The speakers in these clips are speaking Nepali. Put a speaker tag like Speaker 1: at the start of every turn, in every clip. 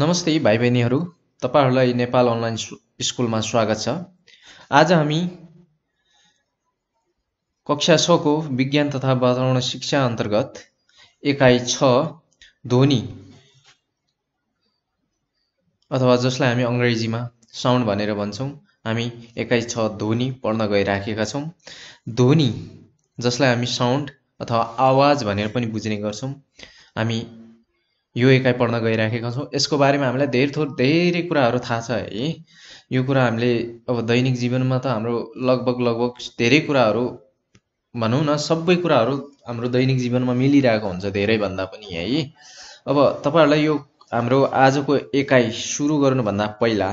Speaker 1: नमस्ते भाइ बहिनीहरू तपाईँहरूलाई नेपाल अनलाइन स्कुलमा स्वागत छ आज हामी कक्षा छको विज्ञान तथा वातावरण शिक्षा अन्तर्गत एकाइ छ ध्वनि अथवा जसलाई हामी अङ्ग्रेजीमा साउन्ड भनेर भन्छौँ हामी एकाइ छ ध्वनि पढ्न गइराखेका छौँ ध्वनि जसलाई हामी साउन्ड अथवा आवाज भनेर पनि बुझ्ने गर्छौँ हामी यो एकाइ पढ्न गइराखेका छौँ यसको बारेमा हामीलाई धेरै थोर धेरै कुराहरू थाहा छ है यो कुरा हामीले अब दैनिक जीवनमा त हाम्रो लगभग लगभग धेरै कुराहरू भनौँ न सबै कुराहरू हाम्रो दैनिक जीवनमा मिलिरहेको हुन्छ धेरैभन्दा पनि है अब तपाईँहरूलाई यो हाम्रो आजको एकाइ सुरु गर्नुभन्दा पहिला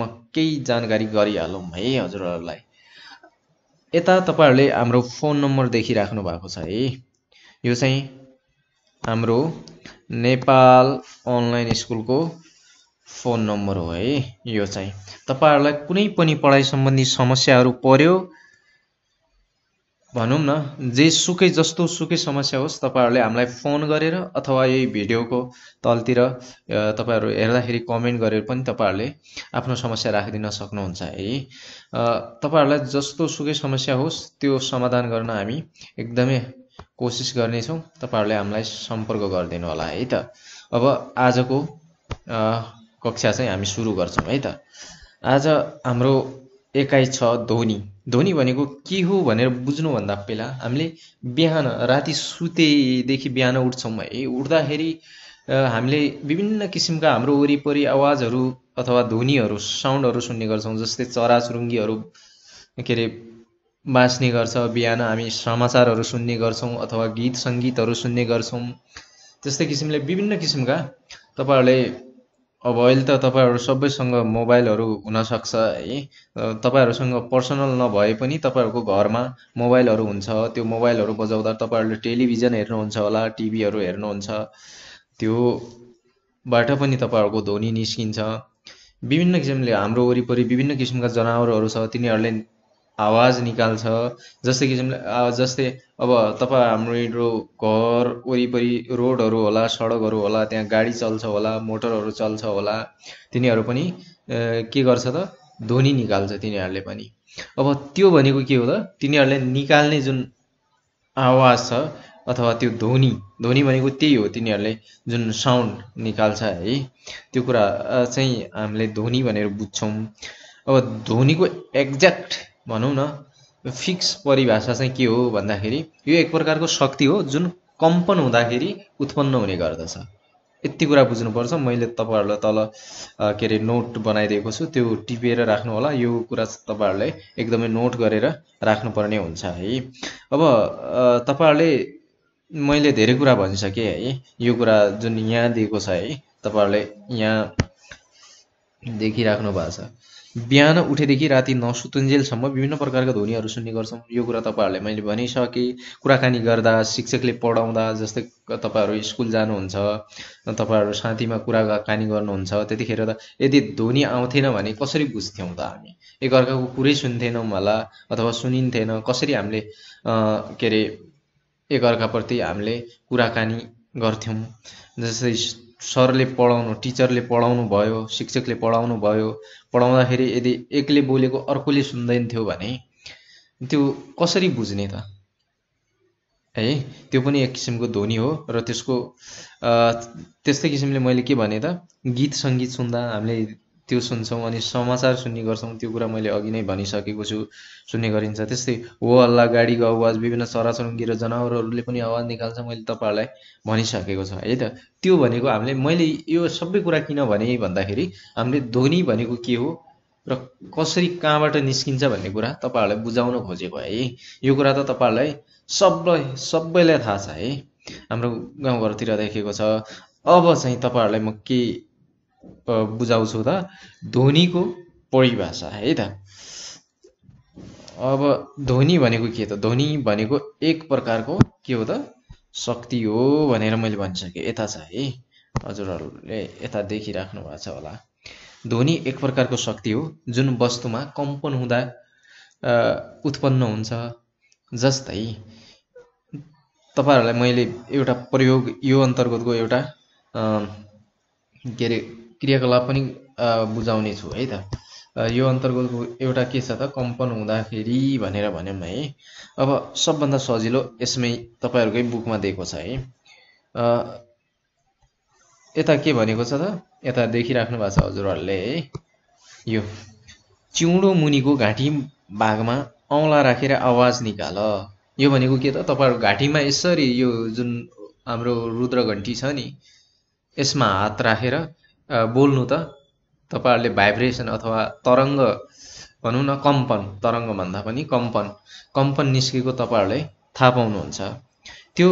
Speaker 1: म केही जानकारी गरिहालौँ है हजुरहरूलाई यता तपाईँहरूले हाम्रो फोन नम्बर देखिराख्नु भएको छ है यो चाहिँ हाम्रो नेपाल अनलाइन स्कुलको फोन नम्बर हो है यो चाहिँ तपाईँहरूलाई कुनै पनि पढाइ सम्बन्धी समस्याहरू पर्यो भनौँ न जे सुकै जस्तो सुकै समस्या होस् तपाईँहरूले हामीलाई फोन गरेर अथवा यही भिडियोको तलतिर तपाईँहरू हेर्दाखेरि कमेन्ट गरेर पनि तपाईँहरूले आफ्नो समस्या राखिदिन सक्नुहुन्छ है तपाईँहरूलाई जस्तो सुकै समस्या होस् त्यो समाधान गर्न हामी एकदमै कोसिस गर्नेछौँ तपाईँहरूले हामीलाई सम्पर्क गरिदिनु होला है त अब आजको कक्षा चाहिँ हामी सुरु गर्छौँ है त आज हाम्रो एकाइ छ ध्वनि ध्वनि भनेको के हो भनेर बुझ्नुभन्दा पहिला हामीले बिहान राति सुतेदेखि बिहान उठ्छौँ है उठ्दाखेरि हामीले विभिन्न किसिमका हाम्रो वरिपरि आवाजहरू अथवा ध्वनिहरू साउन्डहरू सुन्ने गर्छौँ जस्तै चराचुरुङ्गीहरू के अरे बाँच्ने गर्छ बिहान हामी समाचारहरू सुन्ने गर्छौँ अथवा गीत सङ्गीतहरू सुन्ने गर्छौँ त्यस्तै किसिमले विभिन्न किसिमका तपाईँहरूले अब अहिले त तपाईँहरू सबैसँग मोबाइलहरू हुनसक्छ है तपाईँहरूसँग पर्सनल नभए पनि तपाईँहरूको घरमा मोबाइलहरू हुन्छ त्यो मोबाइलहरू बजाउँदा तपाईँहरूले टेलिभिजन हेर्नुहुन्छ होला टिभीहरू हेर्नुहुन्छ त्योबाट पनि तपाईँहरूको ध्वनि निस्किन्छ विभिन्न किसिमले हाम्रो वरिपरि विभिन्न किसिमका जनावरहरू छ तिनीहरूले आवाज निकाल्छ जस्तै किसिमले जस्तै अब तपाईँ हाम्रो घर वरिपरि रोडहरू होला सडकहरू होला त्यहाँ गाडी चल्छ होला मोटरहरू चल्छ होला तिनीहरू पनि के गर्छ त ध्वनि निकाल्छ तिनीहरूले पनि अब त्यो भनेको के हो त तिनीहरूले निकाल्ने जुन आवाज छ अथवा त्यो ध्वनि ध्वनि भनेको त्यही हो तिनीहरूले जुन साउन्ड निकाल्छ है त्यो कुरा चाहिँ हामीले ध्वनि भनेर बुझ्छौँ अब ध्वनिको एक्ज्याक्ट भनौँ न फिक्स परिभाषा चाहिँ के हो भन्दाखेरि यो एक प्रकारको शक्ति हो जुन कम्पन हुँदाखेरि उत्पन्न हुने गर्दछ यति कुरा बुझ्नुपर्छ मैले तपाईँहरूलाई तल के अरे नोट बनाइदिएको छु त्यो टिपेर राख्नु होला यो कुरा तपाईँहरूलाई एकदमै नोट गरेर राख्नुपर्ने हुन्छ है अब तपाईँहरूले मैले धेरै कुरा भनिसकेँ है यो कुरा जुन यहाँ दिएको छ है तपाईँहरूले यहाँ देखिराख्नु भएको छ बिहान उठेदेखि राति नसुतुन्जेलसम्म विभिन्न प्रकारका ध्वनिहरू सुन्ने गर्छौँ यो कुरा तपाईँहरूलाई मैले भनिसकेँ कुराकानी गर्दा शिक्षकले पढाउँदा जस्तै तपाईँहरू स्कुल जानुहुन्छ तपाईँहरू साथीमा कुराकानी गर्नुहुन्छ त्यतिखेर त यदि ध्वनि आउँथेन भने कसरी बुझ्थ्यौँ त हामी एकअर्काको कुरै सुन्थेनौँ होला अथवा सुनिन्थेन कसरी हामीले के अरे एकअर्काप्रति हामीले कुराकानी गर्थ्यौँ जस्तै सरले पढाउनु टिचरले पढाउनु भयो शिक्षकले पढाउनु भयो पढाउँदाखेरि यदि एकले बोलेको अर्कोले सुन्दैन थियो भने त्यो कसरी बुझ्ने त है त्यो पनि एक किसिमको ध्वनि हो र त्यसको त्यस्तै किसिमले मैले के भने त गीत सङ्गीत सुन्दा हामीले त्यो सुन्छौँ अनि समाचार सुन्ने गर्छौँ त्यो कुरा मैले अघि नै भनिसकेको छु सुन्ने गरिन्छ त्यस्तै हो हल्ला गाडीको आवाज विभिन्न चराचुरुङ्गी र जनावरहरूले पनि आवाज निकाल्छ मैले तपाईँहरूलाई भनिसकेको छ है त त्यो भनेको हामीले मैले यो सबै कुरा किन भने भन्दाखेरि हामीले ध्वनि भनेको के हो र कसरी कहाँबाट निस्किन्छ भन्ने कुरा तपाईँहरूलाई बुझाउन खोजेको है यो कुरा त तपाईँहरूलाई सबै सबैलाई थाहा छ है हाम्रो गाउँघरतिर देखेको छ अब चाहिँ तपाईँहरूलाई म के बुझाउँछु त ध्वनिको परिभाषा है त अब ध्वनि भनेको के त ध्वनि भनेको एक प्रकारको के हो त शक्ति हो भनेर मैले भनिसकेँ यता छ है हजुरहरूले यता देखिराख्नु भएको छ होला ध्वनि एक प्रकारको शक्ति हो जुन वस्तुमा कम्पन हुँदा उत्पन्न हुन्छ जस्तै तपाईँहरूलाई मैले एउटा प्रयोग यो अन्तर्गतको एउटा के अरे क्रियाकलाप पनि बुझाउने छु है त यो अन्तर्गतको एउटा के छ त कम्पन हुँदाखेरि भनेर भन्यौँ है अब सबभन्दा सजिलो यसमै तपाईँहरूकै बुकमा दिएको छ है यता के भनेको छ त यता देखिराख्नु भएको छ हजुरहरूले है यो चिउँडो मुनिको घाँटी भागमा औँला राखेर आवाज निकाल यो भनेको के त तपाईँहरू घाँटीमा यसरी यो जुन हाम्रो रुद्र घन्टी छ नि यसमा हात राखेर बोल्नु त तपाईँहरूले भाइब्रेसन अथवा तरङ्ग भनौँ न कम्पन तरङ्गभन्दा पनि कम्पन कम्पन निस्केको तपाईँहरूले थाहा पाउनुहुन्छ त्यो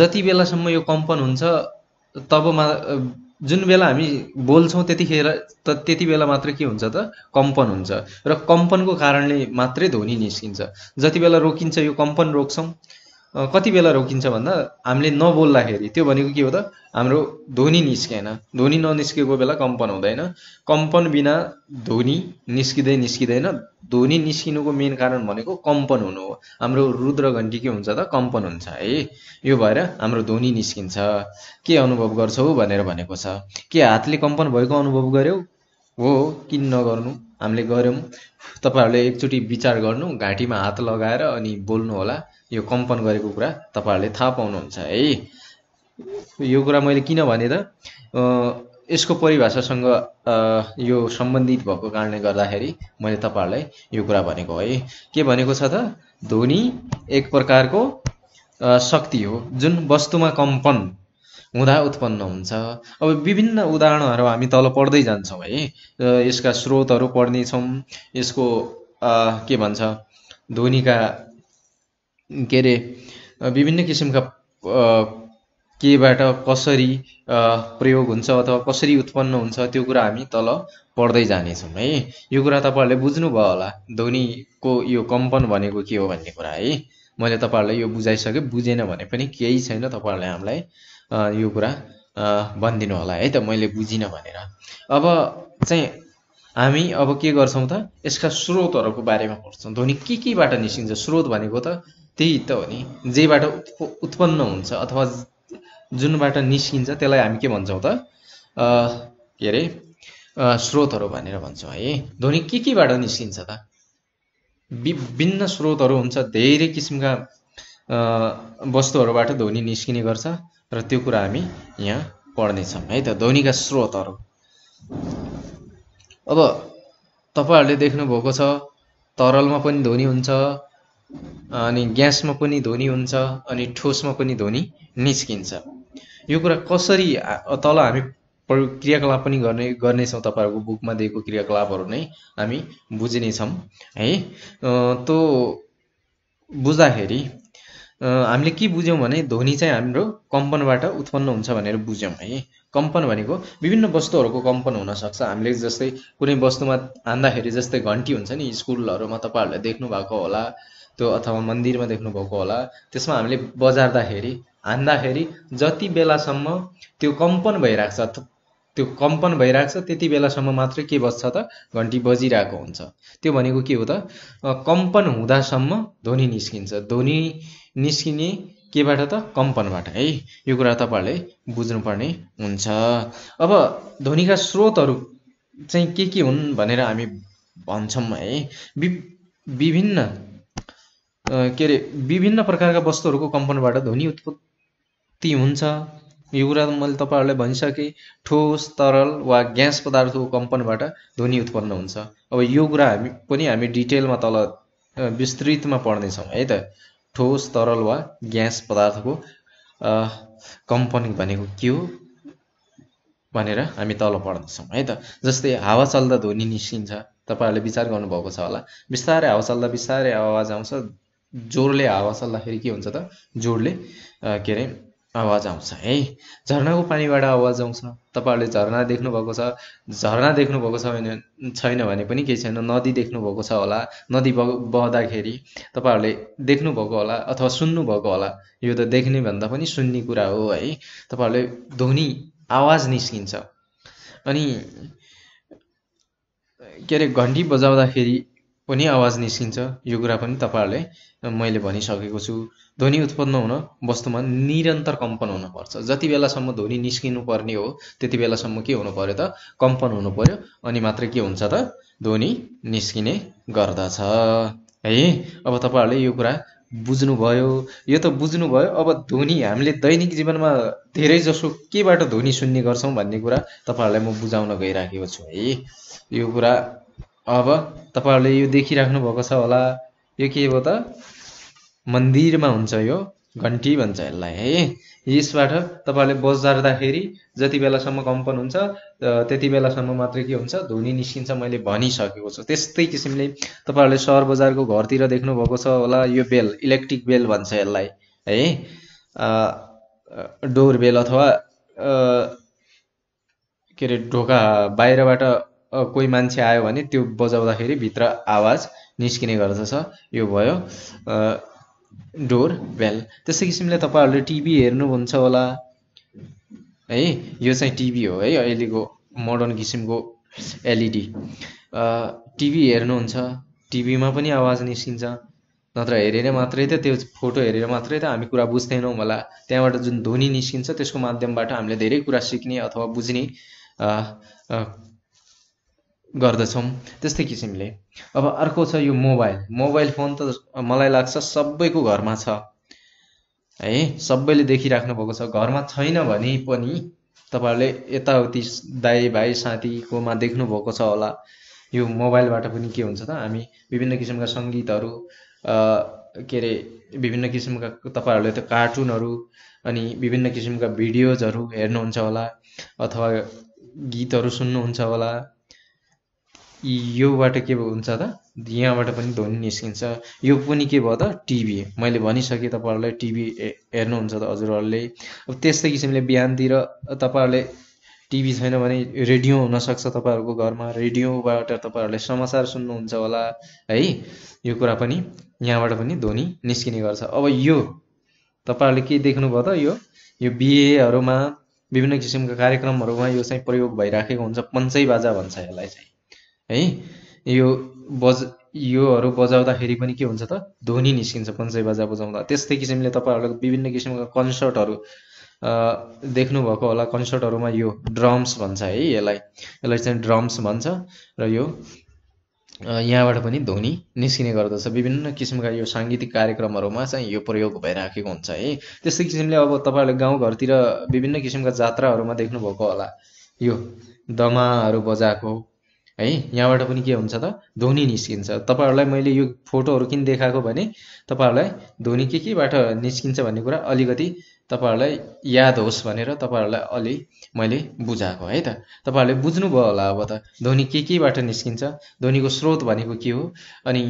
Speaker 1: जति बेलासम्म यो कम्पन हुन्छ तबमा जुन बेला हामी बोल्छौँ त्यतिखेर त त्यति बेला मात्र के हुन्छ त कम्पन हुन्छ र कम्पनको कारणले मात्रै ध्वनि निस्किन्छ जति बेला रोकिन्छ यो कम्पन रोक्छौँ कति बेला रोकिन्छ भन्दा हामीले नबोल्दाखेरि त्यो भनेको के हो त हाम्रो ध्वनि निस्केन ध्वनि ननिस्केको बेला कम्पन हुँदैन कम्पन बिना ध्वनि निस्किँदै निस्किँदैन ध्वनि निस्किनुको मेन कारण भनेको कम्पन हुनु हो हाम्रो रुद्र घन्टी के हुन्छ त कम्पन हुन्छ है यो भएर हाम्रो ध्वनि निस्किन्छ के अनुभव गर्छौ भनेर भनेको छ के हातले कम्पन भएको अनुभव गर्यो हो किन नगर्नु हामीले गऱ्यौँ तपाईँहरूले एकचोटि विचार गर्नु घाँटीमा हात लगाएर अनि बोल्नु होला यो कम्पन गरेको कुरा तपाईँहरूले थाहा पाउनुहुन्छ है यो कुरा मैले किन भने त यसको परिभाषासँग यो सम्बन्धित भएको कारणले गर्दाखेरि मैले तपाईँहरूलाई यो कुरा भनेको है के भनेको छ त ध्वनि एक प्रकारको शक्ति हो जुन वस्तुमा कम्पन हुँदा उत्पन्न हुन्छ अब विभिन्न उदाहरणहरू हामी तल पढ्दै जान्छौँ है यसका स्रोतहरू पढ्नेछौँ यसको के भन्छ ध्वनिका के अरे विभिन्न किसिमका केबाट कसरी प्रयोग हुन्छ अथवा कसरी उत्पन्न हुन्छ त्यो कुरा हामी तल पढ्दै जानेछौँ है यो कुरा तपाईँहरूले बुझ्नुभयो होला ध्वनिको यो कम्पन भनेको के हो भन्ने कुरा है मैले तपाईँहरूलाई यो बुझाइसकेँ बुझेन भने पनि केही छैन तपाईँहरूले हामीलाई यो कुरा भनिदिनु होला है त मैले बुझिनँ भनेर अब चाहिँ हामी अब के गर्छौँ त यसका स्रोतहरूको बारेमा पढ्छौँ ध्वनि के केबाट निस्किन्छ स्रोत भनेको त त्यही त हो नि जेबाट उत्पन्न हुन्छ अथवा जुनबाट निस्किन्छ त्यसलाई हामी के भन्छौँ त के अरे स्रोतहरू भनेर भन्छौँ है ध्वनि के केबाट निस्किन्छ त विभिन्न स्रोतहरू हुन्छ धेरै किसिमका वस्तुहरूबाट ध्वनि निस्किने गर्छ र त्यो कुरा हामी यहाँ पढ्नेछौँ है त ध्वनिका स्रोतहरू अब तपाईँहरूले देख्नुभएको छ तरलमा पनि ध्वनि हुन्छ अनि ग्यासमा पनि ध्वनि हुन्छ अनि ठोसमा पनि ध्वनि निस्किन्छ यो कुरा कसरी तल हामी क्रियाकलाप पनि गर्ने गर्नेछौँ तपाईँहरूको बुकमा दिएको क्रियाकलापहरू नै हामी बुझ्नेछौँ है तो बुझ्दाखेरि हामीले के बुझ्यौँ भने ध्वनि चाहिँ हाम्रो कम्पनबाट उत्पन्न हुन्छ भनेर बुझ्यौँ है कम्पन भनेको विभिन्न वस्तुहरूको कम्पन हुनसक्छ हामीले जस्तै कुनै वस्तुमा हान्दाखेरि जस्तै घन्टी हुन्छ नि स्कुलहरूमा तपाईँहरूले भएको होला त्यो अथवा मन्दिरमा देख्नुभएको होला त्यसमा हामीले बजार्दाखेरि हान्दाखेरि जति बेलासम्म त्यो कम्पन भइरहेको छ त्यो कम्पन भइरहेको छ त्यति बेलासम्म मात्रै के बज्छ त घन्टी बजिरहेको हुन्छ त्यो भनेको के हो त कम्पन हुँदासम्म ध्वनि निस्किन्छ ध्वनि निस्किने केबाट त कम्पनबाट है यो कुरा तपाईँहरूले बुझ्नुपर्ने हुन्छ अब ध्वनिका स्रोतहरू चाहिँ के के हुन् भनेर हामी भन्छौँ है विभिन्न के अरे विभिन्न प्रकारका वस्तुहरूको कम्पनबाट ध्वनि उत्पत्ति हुन्छ यो कुरा मैले तपाईँहरूलाई भनिसकेँ ठोस तरल वा ग्यास पदार्थको कम्पनबाट ध्वनि उत्पन्न हुन्छ अब यो कुरा हामी पनि हामी डिटेलमा तल विस्तृतमा पढ्नेछौँ है त ठोस तरल वा ग्यास पदार्थको कम्पन भनेको के हो भनेर हामी तल पढ्नेछौँ है त जस्तै हावा चल्दा ध्वनि निस्किन्छ तपाईँहरूले विचार गर्नुभएको छ होला बिस्तारै हावा चल्दा बिस्तारै आवाज आउँछ जोडले हावा चल्दाखेरि के हुन्छ त जोडले के अरे आवाज आउँछ है झरनाको पानीबाट आवाज आउँछ तपाईँहरूले झरना देख्नुभएको छ झरना देख्नुभएको छ भने छैन भने पनि केही छैन नदी देख्नुभएको छ होला नदी बहँदाखेरि तपाईँहरूले देख्नुभएको होला अथवा सुन्नुभएको होला यो त देख्ने भन्दा पनि सुन्ने कुरा हो है तपाईँहरूले ध्वनि आवाज निस्किन्छ अनि के अरे घन्टी बजाउँदाखेरि पनि आवाज निस्किन्छ यो कुरा पनि तपाईँहरूलाई मैले भनिसकेको छु ध्वनि उत्पन्न हुन वस्तुमा निरन्तर कम्पन हुनुपर्छ जति बेलासम्म ध्वनि निस्किनु पर्ने हो त्यति बेलासम्म के हुनु पर्यो त कम्पन हुनु पर्यो अनि मात्र के हुन्छ त ध्वनि निस्किने गर्दछ है अब तपाईँहरूले यो कुरा बुझ्नुभयो यो त बुझ्नुभयो अब ध्वनि हामीले दैनिक जीवनमा धेरै जसो केबाट ध्वनि सुन्ने गर्छौँ भन्ने कुरा तपाईँहरूलाई म बुझाउन गइराखेको छु है यो कुरा अब तपाईँहरूले यो देखिराख्नु भएको छ होला यो के हो त मन्दिरमा हुन्छ यो घन्टी भन्छ यसलाई है यसबाट तपाईँहरूले बजार्दाखेरि जति बेलासम्म कम्पन हुन्छ त्यति बेलासम्म मात्रै के हुन्छ धुनी निस्किन्छ मैले भनिसकेको छु त्यस्तै किसिमले तपाईँहरूले सहर बजारको घरतिर देख्नुभएको छ होला यो बेल इलेक्ट्रिक बेल भन्छ यसलाई है डोर बेल अथवा के अरे ढोका बाहिरबाट कोही मान्छे आयो भने त्यो बजाउँदाखेरि भित्र आवाज निस्किने गर्दछ यो भयो डोर बेल त्यस्तै किसिमले तपाईँहरूले टिभी हेर्नुहुन्छ होला है यो चाहिँ टिभी हो है अहिलेको मोडर्न किसिमको एलइडी टिभी हेर्नुहुन्छ टिभीमा पनि आवाज निस्किन्छ नत्र हेरेर मात्रै त त्यो फोटो हेरेर मात्रै त हामी कुरा बुझ्दैनौँ होला त्यहाँबाट जुन ध्वनि निस्किन्छ त्यसको माध्यमबाट हामीले धेरै कुरा सिक्ने अथवा बुझ्ने गर्दछौँ त्यस्तै किसिमले अब अर्को छ यो मोबाइल मोबाइल फोन त मलाई लाग्छ सबैको घरमा छ है सबैले देखिराख्नु भएको छ घरमा छैन भने पनि तपाईँहरूले यताउति दाई भाइ साथीकोमा देख्नुभएको छ होला यो मोबाइलबाट पनि के हुन्छ त हामी विभिन्न किसिमका सङ्गीतहरू के अरे विभिन्न किसिमका तपाईँहरूले त्यो कार्टुनहरू अनि विभिन्न किसिमका भिडियोजहरू हेर्नुहुन्छ होला अथवा गीतहरू सुन्नुहुन्छ होला योबाट के हुन्छ त यहाँबाट पनि ध्वनि निस्किन्छ यो पनि के भयो त टिभी मैले भनिसकेँ तपाईँहरूलाई टिभी हेर्नुहुन्छ त हजुरहरूले अब त्यस्तै किसिमले बिहानतिर तपाईँहरूले टिभी छैन भने रेडियो हुनसक्छ तपाईँहरूको घरमा रेडियोबाट तपाईँहरूले समाचार सुन्नुहुन्छ होला है यो कुरा पनि यहाँबाट पनि ध्वनि निस्किने गर्छ अब यो तपाईँहरूले के देख्नुभयो त यो यो बिहेहरूमा विभिन्न किसिमका कार्यक्रमहरूमा यो चाहिँ प्रयोग भइराखेको हुन्छ पञ्चै बाजा भन्छ यसलाई चाहिँ है यो बज योहरू बजाउँदाखेरि पनि के हुन्छ त ध्वनि निस्किन्छ पञ्चाय बाजा बजाउँदा त्यस्तै किसिमले तपाईँहरूले विभिन्न किसिमका कन्सर्टहरू देख्नुभएको होला कन्सर्टहरूमा यो ड्रम्स भन्छ है यसलाई यसलाई चाहिँ ड्रम्स भन्छ र यो यहाँबाट पनि ध्वनि निस्किने गर्दछ विभिन्न किसिमका यो साङ्गीतिक कार्यक्रमहरूमा चाहिँ यो प्रयोग भइराखेको हुन्छ है त्यस्तै किसिमले अब तपाईँहरूले गाउँघरतिर विभिन्न किसिमका जात्राहरूमा देख्नुभएको होला यो दमाहरू बजाएको है यहाँबाट पनि के हुन्छ त ध्वनि निस्किन्छ तपाईँहरूलाई मैले यो फोटोहरू किन देखाएको भने तपाईँहरूलाई ध्वनि के केबाट निस्किन्छ भन्ने कुरा अलिकति तपाईँहरूलाई याद होस् भनेर तपाईँहरूलाई अलि मैले बुझाएको है त तपाईँहरूले बुझ्नुभयो होला अब त ध्वनि के केबाट निस्किन्छ ध्वनिको स्रोत भनेको के हो अनि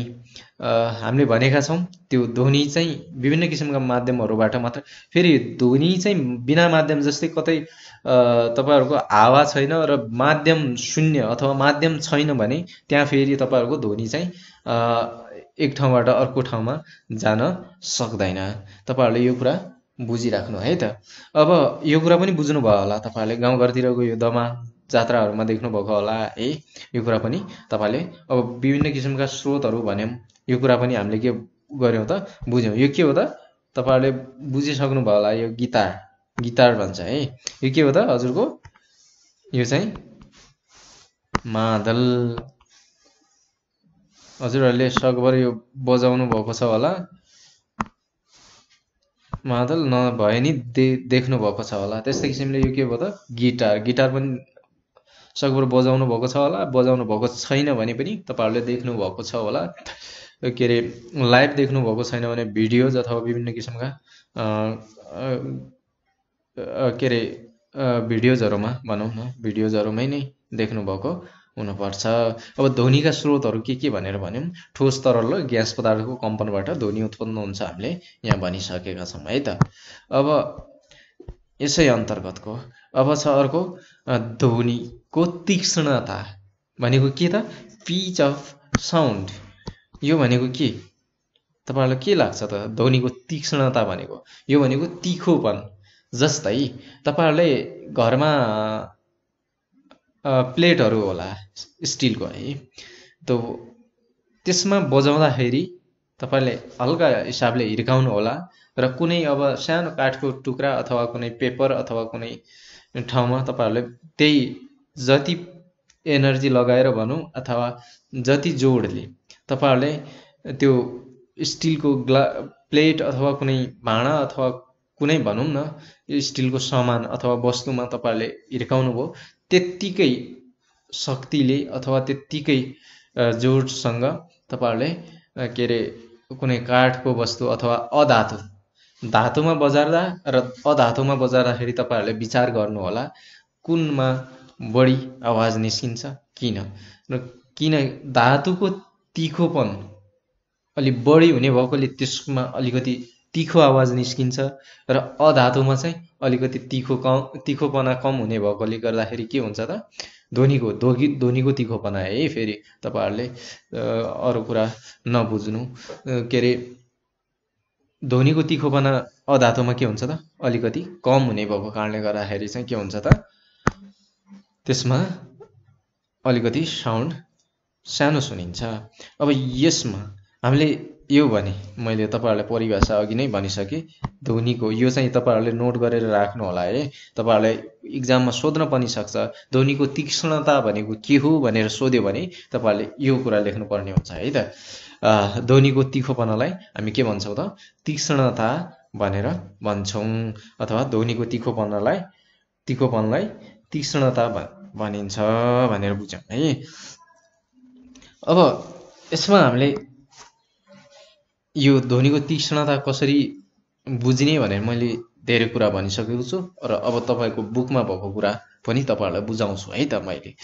Speaker 1: हामीले भनेका छौँ त्यो ध्वनि चाहिँ विभिन्न किसिमका माध्यमहरूबाट मात्र फेरि ध्वनि चाहिँ बिना माध्यम जस्तै कतै तपाईँहरूको हावा छैन र माध्यम शून्य अथवा माध्यम छैन भने त्यहाँ फेरि तपाईँहरूको ध्वनि चाहिँ एक ठाउँबाट अर्को ठाउँमा जान सक्दैन तपाईँहरूले यो कुरा बुझिराख्नु है त अब यो कुरा पनि बुझ्नुभयो होला तपाईँहरूले गाउँघरतिरको यो दमा जात्राहरूमा देख्नुभएको होला है यो कुरा पनि तपाईँले अब विभिन्न किसिमका स्रोतहरू भन्यौँ यो कुरा पनि हामीले के गऱ्यौँ त बुझ्यौँ यो के हो त तपाईँहरूले बुझिसक्नुभयो होला यो गिटार गिटार भन्छ है यो के हो त हजुरको यो चाहिँ मादल हजुरहरूले सकभर यो बजाउनु भएको छ होला मादल नभए नि दे देख्नु भएको छ होला त्यस्तै किसिमले यो के भयो त गिटार गिटार पनि सकभर बजाउनु भएको छ होला बजाउनु भएको छैन भने पनि तपाईँहरूले देख्नु भएको छ होला के अरे लाइभ देख्नु भएको छैन भने भिडियोज अथवा विभिन्न किसिमका के अरे भिडियोजहरूमा भनौँ न भिडियोजहरूमै नै देख्नुभएको हुनुपर्छ अब ध्वनिका स्रोतहरू के के भनेर भन्यौँ ठोस तरल र ग्यास पदार्थको कम्पनबाट ध्वनि उत्पन्न हुन्छ हामीले यहाँ भनिसकेका छौँ है त अब यसै अन्तर्गतको अब छ अर्को ध्वनिको तीक्ष्णता भनेको के त पिच अफ साउन्ड यो भनेको के तपाईँहरूलाई के लाग्छ त ध्वनिको तीक्ष्णता भनेको यो भनेको तिखोपन जस्तै तपाईँहरूले घरमा प्लेटहरू होला स्टिलको है त त्यसमा बजाउँदाखेरि तपाईँले हल्का हिसाबले हिर्काउनु होला र कुनै अब सानो काठको टुक्रा अथवा कुनै पेपर अथवा कुनै ठाउँमा तपाईँहरूले त्यही जति एनर्जी लगाएर भनौँ अथवा जति जोडले तपाईँहरूले त्यो स्टिलको ग्ला प्लेट अथवा कुनै भाँडा अथवा कुनै भनौँ न स्टिलको सामान अथवा वस्तुमा तपाईँहरूले हिर्काउनु भयो त्यत्तिकै शक्तिले अथवा त्यत्तिकै जोडसँग तपाईँहरूले के अरे कुनै काठको वस्तु अथवा अधातु धातुमा बजार्दा र अधातुमा बजार्दाखेरि तपाईँहरूले विचार गर्नुहोला कुनमा बढी आवाज निस्किन्छ किन र किन धातुको तिखोपन अलिक बढी हुने भएकोले त्यसमा अलिकति तिखो आवाज निस्किन्छ र अधातुमा चाहिँ अलिकति तिखो कम तिखोपना कम हुने भएकोले गर्दाखेरि के हुन्छ त ध्वनिको धोगी ध्वनिको तिखोपना है फेरि तपाईँहरूले अरू कुरा नबुझ्नु के अरे ध्वनिको तिखोपना अधातुमा के हुन्छ त अलिकति कम हुने भएको कारणले गर्दाखेरि चाहिँ के हुन्छ त त्यसमा अलिकति साउन्ड सानो सुनिन्छ अब यसमा हामीले यो भने मैले तपाईँहरूलाई परिभाषा अघि नै भनिसकेँ धोनीको यो चाहिँ तपाईँहरूले नोट गरेर राख्नु होला है तपाईँहरूलाई इक्जाममा सोध्न पनि सक्छ धोनीको तीक्ष्णता भनेको के हो भनेर सोध्यो भने तपाईँहरूले यो कुरा लेख्नुपर्ने हुन्छ है त ध्वनिको तिखोपनालाई हामी के भन्छौँ त तीक्ष्णता भनेर भन्छौँ अथवा ध्वनिको तिखोपनालाई तिखोपनलाई तीक्ष्णता भनिन्छ भनेर बुझौँ है अब यसमा हामीले यो ध्वनिको तीक्ष्णता कसरी बुझ्ने भने मैले धेरै कुरा भनिसकेको छु र अब तपाईँको बुकमा भएको कुरा पनि तपाईँहरूलाई बुझाउँछु है त मैले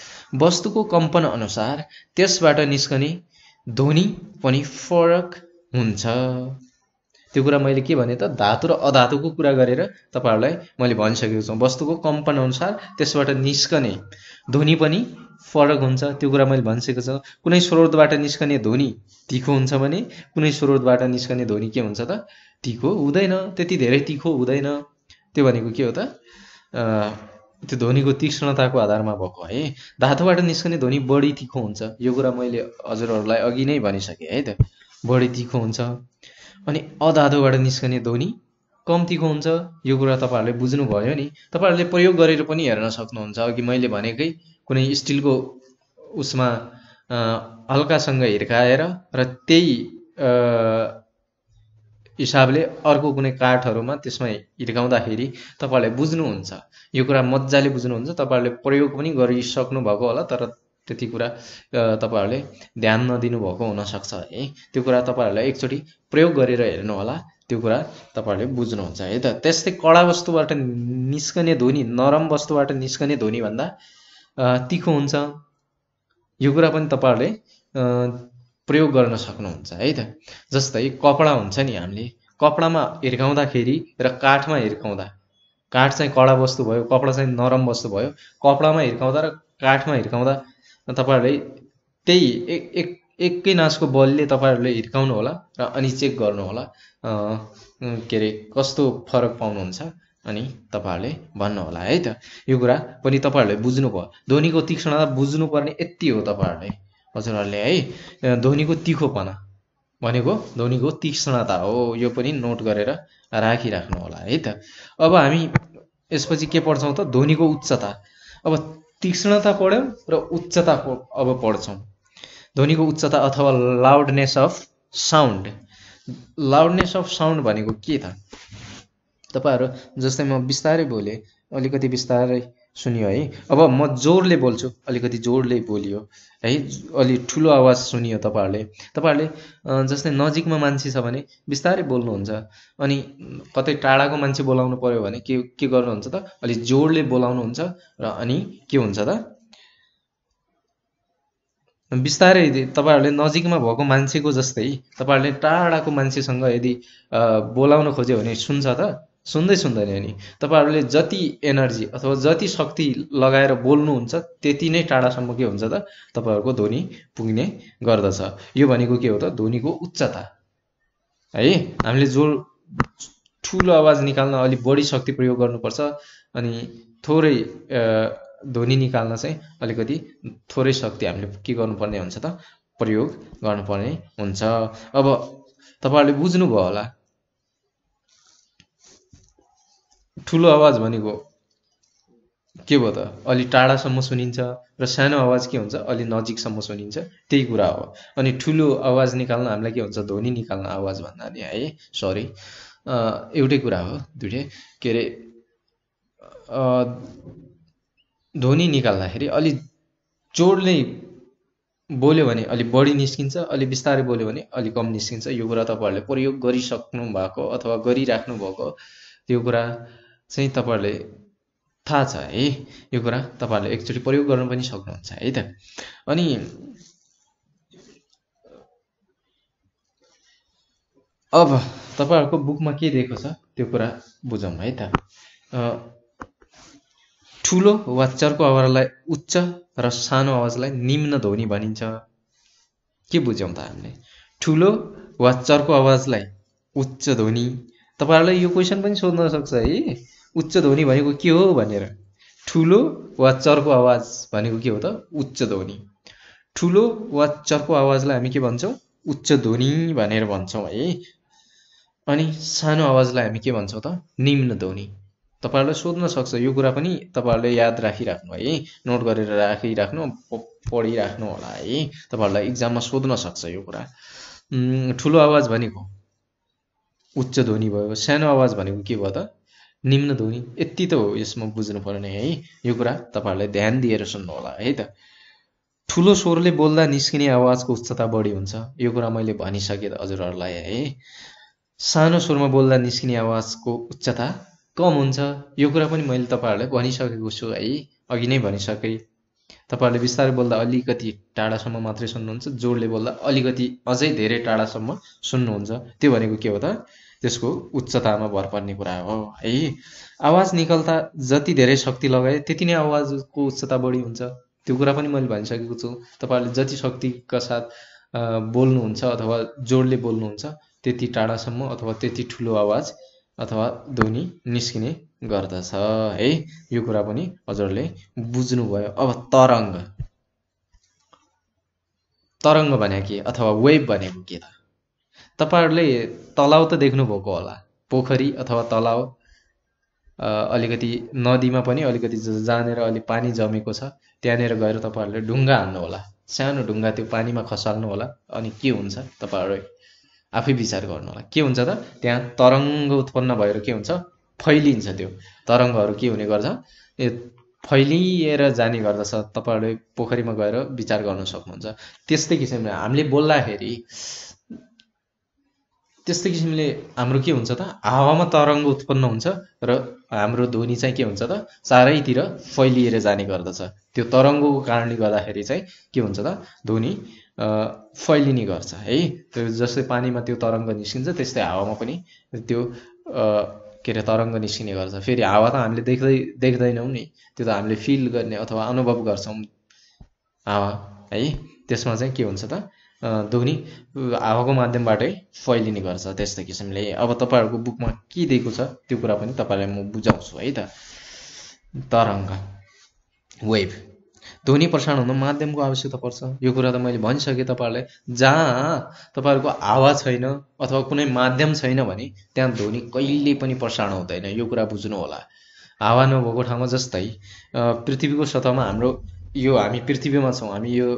Speaker 1: वस्तुको कम्पन अनुसार त्यसबाट निस्कने ध्वनि पनि फरक हुन्छ त्यो कुरा मैले के भने त धातु र अधातुको कुरा गरेर तपाईँहरूलाई मैले भनिसकेको छु वस्तुको कम्पन अनुसार त्यसबाट निस्कने ध्वनि पनि फरक हुन्छ त्यो कुरा मैले भनिसकेको छु कुनै स्रोतबाट निस्कने ध्वनि तिखो हुन्छ भने कुनै स्रोतबाट निस्कने ध्वनि के हुन्छ त तिखो हुँदैन त्यति धेरै तिखो हुँदैन त्यो भनेको के हो त त्यो ध्वनिको तीक्ष्णताको आधारमा भएको है धातुबाट निस्कने ध्वनि बढी तिखो हुन्छ यो कुरा मैले हजुरहरूलाई अघि नै भनिसकेँ है त बढी तिखो हुन्छ अनि अधाधोबाट निस्कने ध्वनि कम्तीको हुन्छ यो कुरा तपाईँहरूले बुझ्नुभयो नि तपाईँहरूले प्रयोग गरेर पनि हेर्न सक्नुहुन्छ अघि मैले भनेकै कुनै स्टिलको उसमा हल्कासँग हिर्काएर र त्यही हिसाबले अर्को कुनै काठहरूमा त्यसमा हिर्काउँदाखेरि तपाईँहरूले बुझ्नुहुन्छ यो कुरा मजाले बुझ्नुहुन्छ तपाईँहरूले प्रयोग पनि गरिसक्नु भएको होला तर त्यति कुरा तपाईँहरूले ध्यान नदिनु नदिनुभएको हुनसक्छ है त्यो कुरा तपाईँहरूलाई एकचोटि प्रयोग गरेर हेर्नु होला त्यो कुरा तपाईँहरूले बुझ्नुहुन्छ है त त्यस्तै कडा वस्तुबाट निस्कने ध्वनि नरम वस्तुबाट निस्कने ध्वनि ध्वनिभन्दा तिखो हुन्छ यो कुरा पनि तपाईँहरूले प्रयोग गर्न सक्नुहुन्छ है त जस्तै कपडा हुन्छ नि हामीले कपडामा हिर्काउँदाखेरि र काठमा हिर्काउँदा काठ चाहिँ कडा वस्तु भयो कपडा चाहिँ नरम वस्तु भयो कपडामा हिर्काउँदा र काठमा हिर्काउँदा तपाईँहरूले त्यही एक एक एकै नाचको बलले तपाईँहरूले हिर्काउनु होला र अनि चेक गर्नु होला के अरे कस्तो फरक पाउनुहुन्छ अनि तपाईँहरूले होला है त यो कुरा पनि तपाईँहरूले भयो ध्वनिको तीक्ष्णता बुझ्नुपर्ने यति हो तपाईँहरूले हजुरहरूले है ध्वनिको तिखोपना भनेको ध्वनिको तीक्ष्णता हो यो पनि नोट गरेर राखिराख्नु होला है त अब हामी यसपछि के पढ्छौँ त ध्वनिको उच्चता अब तीक्ष्णता पढ्यौँ र उच्चता अब पढ्छौँ ध्वनिको उच्चता अथवा loudness of sound loudness of sound भनेको के त तपाईँहरू जस्तै म बिस्तारै बोलेँ अलिकति बिस्तारै सुन्यो है अब म जोडले बोल्छु अलिकति जोडले बोलियो है अलि ठुलो आवाज सुनियो तपाईँहरूले तपाईँहरूले जस्तै नजिकमा मान्छे छ भने बिस्तारै बोल्नुहुन्छ अनि कतै टाढाको मान्छे बोलाउनु पऱ्यो भने के के गर्नुहुन्छ त अलि जोडले बोलाउनुहुन्छ र अनि के हुन्छ त बिस्तारै तपाईँहरूले नजिकमा भएको मान्छेको जस्तै तपाईँहरूले टाढाको मान्छेसँग यदि बोलाउन खोज्यो भने सुन्छ त सुन्दै सुन्दैन नि तपाईँहरूले जति एनर्जी अथवा जति शक्ति लगाएर बोल्नुहुन्छ त्यति नै टाढासम्म के हुन्छ त तपाईँहरूको ध्वनि पुग्ने गर्दछ यो भनेको के हो त ध्वनिको उच्चता है हामीले जो ठुलो आवाज निकाल्न अलिक बढी शक्ति प्रयोग गर्नुपर्छ अनि थोरै ध्वनि निकाल्न चाहिँ अलिकति थोरै शक्ति हामीले के गर्नुपर्ने हुन्छ त प्रयोग गर्नुपर्ने हुन्छ अब तपाईँहरूले बुझ्नुभयो होला ठुलो आवाज भनेको के भयो त अलि टाढासम्म सुनिन्छ र सानो आवाज के हुन्छ अलि नजिकसम्म सुनिन्छ त्यही कुरा हो अनि ठुलो आवाज निकाल्न हामीलाई के हुन्छ ध्वनि निकाल्न आवाज भन्नाले है सरी एउटै कुरा हो दुइटै के अरे ध्वनि निकाल्दाखेरि अलि जोडले बोल्यो भने अलि बढी निस्किन्छ अलि बिस्तारै बोल्यो भने अलि कम निस्किन्छ यो कुरा तपाईँहरूले प्रयोग गरिसक्नु भएको अथवा गरिराख्नु भएको त्यो कुरा चाहिँ तपाईँहरूले थाहा छ है यो कुरा तपाईँहरूले एकचोटि प्रयोग गर्नु पनि सक्नुहुन्छ है त अनि अब तपाईँहरूको बुकमा के दिएको छ त्यो कुरा बुझौँ है त ठुलो वा चर्को आवाजलाई उच्च र सानो आवाजलाई निम्न ध्वनि भनिन्छ के बुझ्यौँ त हामीले ठुलो वा चर्को आवाजलाई उच्च ध्वनि तपाईँहरूलाई यो क्वेसन पनि सोध्न सक्छ है उच्च ध्वनि भनेको के हो भनेर ठुलो वा चर्को आवाज भनेको के हो त उच्च ध्वनि ठुलो वा चर्को आवाजलाई हामी के भन्छौँ उच्च ध्वनि भनेर भन्छौँ है अनि सानो आवाजलाई हामी के भन्छौँ त निम्न ध्वनि तपाईँहरूलाई सोध्न सक्छ यो कुरा पनि तपाईँहरूले याद राखिराख्नु है नोट गरेर राखिराख्नु पढिराख्नु होला है तपाईँहरूलाई इक्जाममा सोध्न सक्छ यो कुरा ठुलो आवाज भनेको उच्च ध्वनि भयो सानो आवाज भनेको के भयो त निम्न ध्वनि यति त हो यसमा बुझ्नुपर्ने है यो कुरा तपाईँहरूलाई ध्यान दिएर सुन्नु होला है त ठुलो स्वरले बोल्दा निस्किने आवाजको उच्चता बढी हुन्छ यो कुरा मैले भनिसकेँ हजुरहरूलाई है सानो स्वरमा बोल्दा निस्किने आवाजको उच्चता कम हुन्छ यो कुरा पनि मैले तपाईँहरूलाई भनिसकेको छु है अघि नै भनिसकेँ तपाईँहरूले बिस्तारै बोल्दा अलिकति टाढासम्म मात्रै सुन्नुहुन्छ जोडले बोल्दा अलिकति अझै धेरै टाढासम्म सुन्नुहुन्छ त्यो भनेको के हो त त्यसको उच्चतामा भर पर्ने कुरा हो है आवाज निकल्दा जति धेरै शक्ति लगाए त्यति नै आवाजको उच्चता बढी हुन्छ त्यो कुरा पनि मैले भनिसकेको छु तपाईँहरूले जति शक्तिका साथ बोल्नुहुन्छ अथवा जोडले बोल्नुहुन्छ त्यति टाढासम्म अथवा त्यति ठुलो आवाज अथवा ध्वनि निस्किने गर्दछ है यो कुरा पनि हजुरले बुझ्नुभयो अब तरङ्ग तरङ्ग भने के अथवा वेब भनेको के त तपाईँहरूले तलाउ त देख्नुभएको होला पोखरी अथवा तलाउ अलिकति नदीमा पनि अलिकति जहाँनिर अलिक पानी जमेको छ त्यहाँनिर गएर तपाईँहरूले ढुङ्गा हान्नु होला सानो ढुङ्गा त्यो पानीमा खसाल्नु होला अनि के हुन्छ तपाईँहरू आफै विचार गर्नु होला के हुन्छ त त्यहाँ तरङ्ग उत्पन्न भएर के हुन्छ फैलिन्छ त्यो तरङ्गहरू के हुने गर्छ ए फैलिएर जाने गर्दछ तपाईँहरूले पोखरीमा गएर विचार गर्न सक्नुहुन्छ त्यस्तै किसिमले हामीले बोल्दाखेरि त्यस्तै किसिमले हाम्रो के हुन्छ त हावामा तरङ्ग उत्पन्न हुन्छ र हाम्रो ध्वनि चाहिँ के हुन्छ त चारैतिर फैलिएर जाने गर्दछ त्यो तरङ्गको कारणले गर्दाखेरि चाहिँ के हुन्छ त ध्वनि फैलिने गर्छ है त्यो जस्तै पानीमा त्यो तरङ्ग निस्किन्छ त्यस्तै हावामा पनि त्यो के अरे तरङ्ग निस्किने गर्छ फेरि हावा त हामीले देख्दै देख्दैनौँ नि त्यो त हामीले फिल गर्ने अथवा अनुभव गर्छौँ हावा है त्यसमा चाहिँ के हुन्छ त ध्वनि हावाको माध्यमबाटै फैलिने गर्छ त्यस्तै किसिमले अब तपाईँहरूको बुकमा के दिएको छ त्यो कुरा पनि तपाईँलाई म बुझाउँछु है त तरङ्ग वेभ ध्वनि प्रसारण हुन माध्यमको आवश्यकता पर्छ यो कुरा त मैले भनिसकेँ तपाईँहरूलाई जहाँ तपाईँहरूको हावा छैन अथवा कुनै माध्यम छैन भने त्यहाँ ध्वनि कहिले पनि प्रसारण हुँदैन यो कुरा बुझ्नु होला हावा नभएको ठाउँमा जस्तै पृथ्वीको सतहमा हाम्रो यो हामी पृथ्वीमा छौँ हामी यो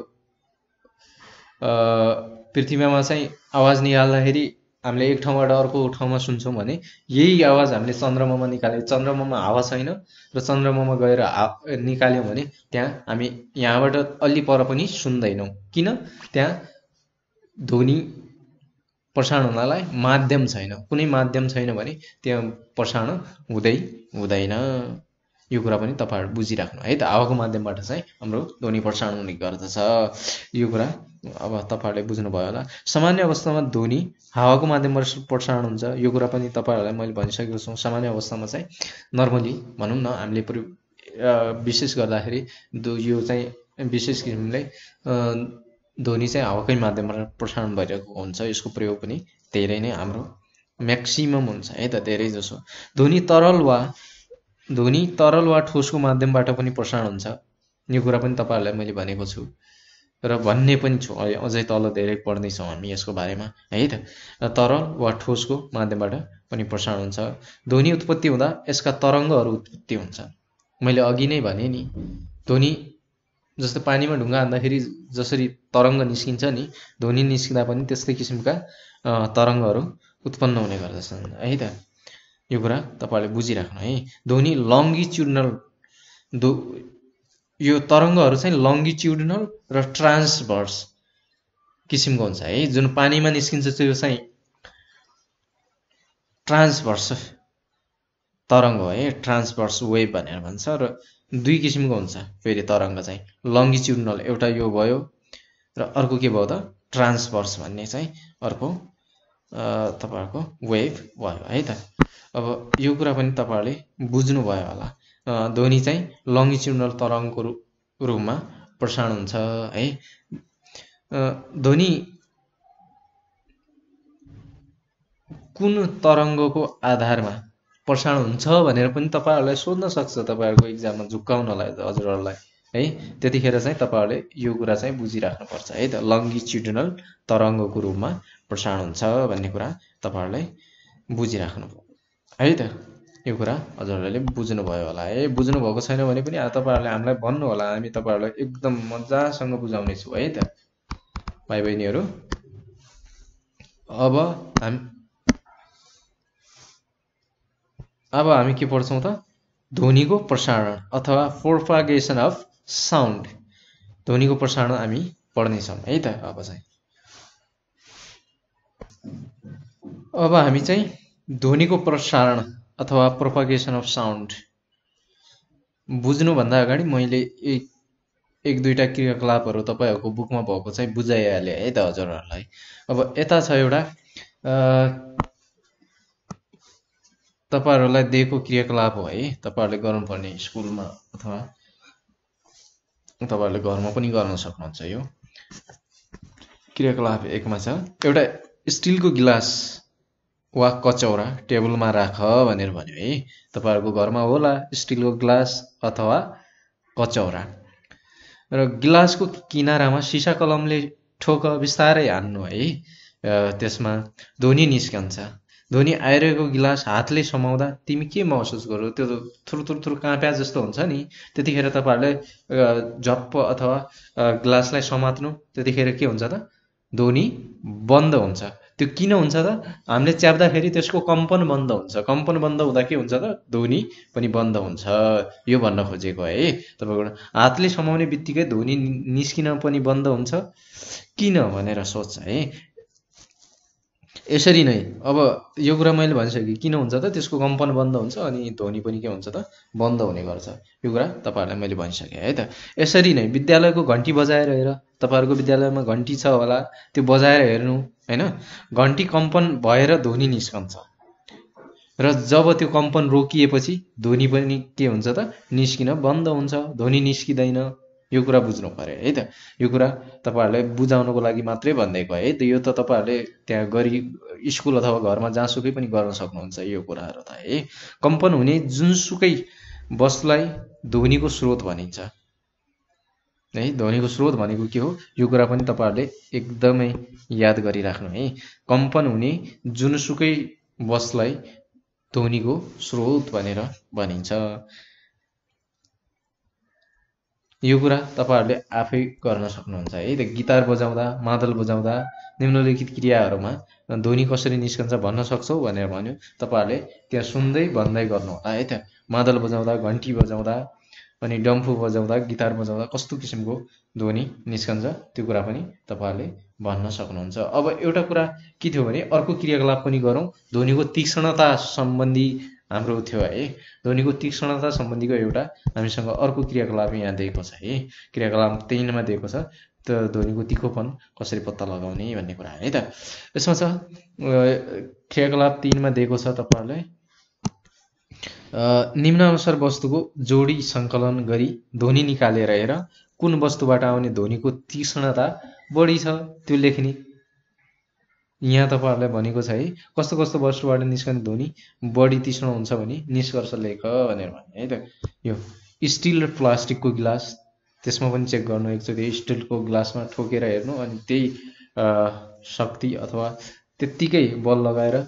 Speaker 1: पृथ्वीमा चाहिँ आवाज निहाल्दाखेरि हामीले एक ठाउँबाट अर्को ठाउँमा सुन्छौँ भने यही आवाज हामीले चन्द्रमामा निकाल्यो चन्द्रमामा हावा छैन र चन्द्रमामा गएर हा निकाल्यौँ भने त्यहाँ हामी यहाँबाट अलि पर पनि सुन्दैनौँ किन त्यहाँ ध्वनि प्रसारण हुनलाई माध्यम छैन कुनै माध्यम छैन भने त्यहाँ प्रसारण हुँदै हुँदैन यो कुरा पनि तपाईँहरू बुझिराख्नु है त हावाको माध्यमबाट चाहिँ हाम्रो ध्वनि प्रसारण हुने गर्दछ यो कुरा अब तपाईँहरूले बुझ्नुभयो होला सामान्य अवस्थामा ध्वनि हावाको माध्यमबाट प्रसारण हुन्छ यो कुरा पनि तपाईँहरूलाई मैले भनिसकेको छु सामान्य अवस्थामा चाहिँ नर्मली भनौँ न हामीले प्रयोग विशेष गर्दाखेरि यो चाहिँ विशेष किसिमले ध्वनि चाहिँ हावाकै माध्यमबाट प्रसारण भइरहेको हुन्छ यसको प्रयोग पनि धेरै नै हाम्रो म्याक्सिमम हुन्छ है त धेरै जसो ध्वनि तरल वा ध्वनि तरल वा ठोसको माध्यमबाट पनि प्रसारण हुन्छ यो कुरा पनि तपाईँहरूलाई मैले भनेको छु र भन्ने पनि छु अझै तल धेरै पढ्दैछौँ हामी यसको बारेमा है त तरल वा ठोसको माध्यमबाट पनि प्रसारण हुन्छ ध्वनि उत्पत्ति हुँदा यसका तरङ्गहरू उत्पत्ति हुन्छ मैले अघि नै भने नि ध्वनि जस्तो पानीमा ढुङ्गा हान्दाखेरि जसरी तरङ्ग निस्किन्छ नि ध्वनि निस्किँदा पनि त्यस्तै किसिमका तरङ्गहरू उत्पन्न हुने गर्दछन् है त यो कुरा तपाईँहरूले बुझिराख्नु है ध्वनि लङ्गिच्युडनल दो यो तरङ्गहरू चाहिँ लङ्गिच्युडनल र ट्रान्सभर्स किसिमको हुन्छ है जुन पानीमा निस्किन्छ त्यो चाहिँ ट्रान्सभर्स तरङ्ग है ट्रान्सभर्स वेभ भनेर भन्छ र दुई किसिमको हुन्छ फेरि तरङ्ग चाहिँ लङ्गिच्युडनल एउटा यो भयो र अर्को के भयो त ट्रान्सभर्स भन्ने चाहिँ अर्को तपाईँहरूको वेभ भयो है त अब यो कुरा पनि तपाईँहरूले बुझ्नुभयो होला ध्वनि चाहिँ लङ्गिच्युडनल तरङ्गको रूपमा प्रसारण हुन्छ है ध्वनि कुन तरङ्गको आधारमा प्रसारण हुन्छ भनेर पनि तपाईँहरूलाई सोध्न सक्छ तपाईँहरूको इक्जाममा झुक्काउनलाई हजुरहरूलाई है त्यतिखेर चाहिँ तपाईँहरूले यो कुरा चाहिँ बुझिराख्नुपर्छ है त लङ्गिच्युडनल तरङ्गको रूपमा प्रसारण हुन्छ भन्ने कुरा तपाईँहरूलाई बुझिराख्नु पर्छ है त यो कुरा हजुरहरूले बुझ्नुभयो होला है बुझ्नुभएको छैन भने पनि तपाईँहरूले हामीलाई भन्नु होला हामी तपाईँहरूलाई एकदम मजासँग बुझाउनेछु है त भाइ बहिनीहरू अब हामी अब हामी के पढ्छौँ त ध्वनिको प्रसारण अथवा प्रोपागेसन अफ साउन्ड ध्वनिको प्रसारण हामी पढ्नेछौँ है त अब चाहिँ अब हामी चाहिँ ध्वनिको प्रसारण अथवा प्रोपागेसन अफ साउन्ड बुझ्नुभन्दा अगाडि मैले एक एक दुईवटा क्रियाकलापहरू तपाईँहरूको बुकमा भएको चाहिँ बुझाइहालेँ है त हजुरहरूलाई अब यता छ एउटा तपाईँहरूलाई दिएको क्रियाकलाप हो है तपाईँहरूले गर्नुपर्ने स्कुलमा अथवा तपाईँहरूले घरमा पनि गर्न सक्नुहुन्छ यो क्रियाकलाप एकमा छ एउटा स्टिलको गिलास वा कचौरा टेबलमा राख भनेर भन्यो है तपाईँहरूको घरमा होला स्टिलको ग्लास अथवा कचौरा र गिलासको किनारामा सिसा कलमले ठोक बिस्तारै हान्नु है त्यसमा ध्वनि निस्कन्छ ध्वनि आइरहेको गिलास हातले समाउँदा तिमी के महसुस गर्यो त्यो थ्रु थ्रु थ्रु काँप्या जस्तो हुन्छ नि त्यतिखेर तपाईँहरूले झप्प अथवा ग्लासलाई समात्नु त्यतिखेर के हुन्छ त ध्वनि बन्द हुन्छ त्यो किन हुन्छ त हामीले च्याप्दाखेरि त्यसको कम्पन बन्द हुन्छ कम्पन बन्द हुँदा के हुन्छ त ध्वनि पनि बन्द हुन्छ यो भन्न खोजेको है तपाईँको हातले समाउने बित्तिकै ध्वनि निस्किन पनि बन्द हुन्छ किन भनेर सोच्छ है यसरी नै अब यो कुरा मैले भनिसकेँ किन हुन्छ त त्यसको कम्पन बन्द हुन्छ अनि ध्वनि पनि के हुन्छ त बन्द हुने गर्छ यो कुरा तपाईँहरूलाई मैले भनिसकेँ है त यसरी नै विद्यालयको घन्टी बजाएर हेर तपाईँहरूको विद्यालयमा घन्टी छ होला त्यो बजाएर हेर्नु होइन घन्टी कम्पन भएर ध्वनि निस्कन्छ र जब त्यो कम्पन रोकिएपछि ध्वनि पनि के हुन्छ त निस्किन बन्द हुन्छ ध्वनि निस्किँदैन यो कुरा बुझ्नु पऱ्यो है त यो कुरा तपाईँहरूलाई बुझाउनुको लागि मात्रै भनिदिएको है त यो त तपाईँहरूले त्यहाँ गरी स्कुल अथवा घरमा जहाँसुकै पनि गर्न सक्नुहुन्छ यो कुराहरू त है कम्पन हुने जुनसुकै वस्तुलाई ध्वनिको स्रोत भनिन्छ है ध्वनिको स्रोत भनेको के हो यो कुरा पनि तपाईँहरूले एकदमै याद गरिराख्नु है कम्पन हुने जुनसुकै वसलाई ध्वनिको स्रोत भनेर भनिन्छ यो कुरा तपाईँहरूले आफै गर्न सक्नुहुन्छ है त गिटार बजाउँदा मादल बजाउँदा निम्नलिखित क्रियाहरूमा ध्वनि कसरी निस्कन्छ भन्न सक्छौ भनेर भन्यो तपाईँहरूले त्यहाँ सुन्दै भन्दै गर्नु होला है त मादल बजाउँदा घन्टी बजाउँदा अनि डम्फु बजाउँदा गिटार बजाउँदा कस्तो किसिमको ध्वनि निस्कन्छ त्यो कुरा पनि तपाईँहरूले भन्न सक्नुहुन्छ अब एउटा कुरा के थियो भने अर्को क्रियाकलाप पनि गरौँ ध्वनिको तीक्ष्णता सम्बन्धी हाम्रो थियो है ध्वनिको तीक्ष्णता सम्बन्धीको एउटा हामीसँग अर्को क्रियाकलाप यहाँ दिएको छ है क्रियाकलाप तिनमा दिएको छ त ध्वनिको तिखोपन कसरी पत्ता लगाउने भन्ने कुरा है त यसमा छ क्रियाकलाप तिनमा दिएको छ तपाईँहरूलाई निम्नानुसार वस्तुको जोडी सङ्कलन गरी ध्वनि निकालेर हेर कुन वस्तुबाट आउने ध्वनिको तीक्ष्णता बढी छ त्यो लेख्ने यहाँ तपाईँहरूलाई भनेको छ है कस्तो कस्तो वस्तुबाट निस्कने ध्वनि बढी तीक्ष्ण हुन्छ भने निष्कर्ष लेख भनेर भने है त यो स्टिल र प्लास्टिकको ग्लास त्यसमा पनि चेक गर्नु एकचोटि स्टिलको ग्लासमा ठोकेर हेर्नु अनि त्यही शक्ति अथवा त्यत्तिकै बल लगाएर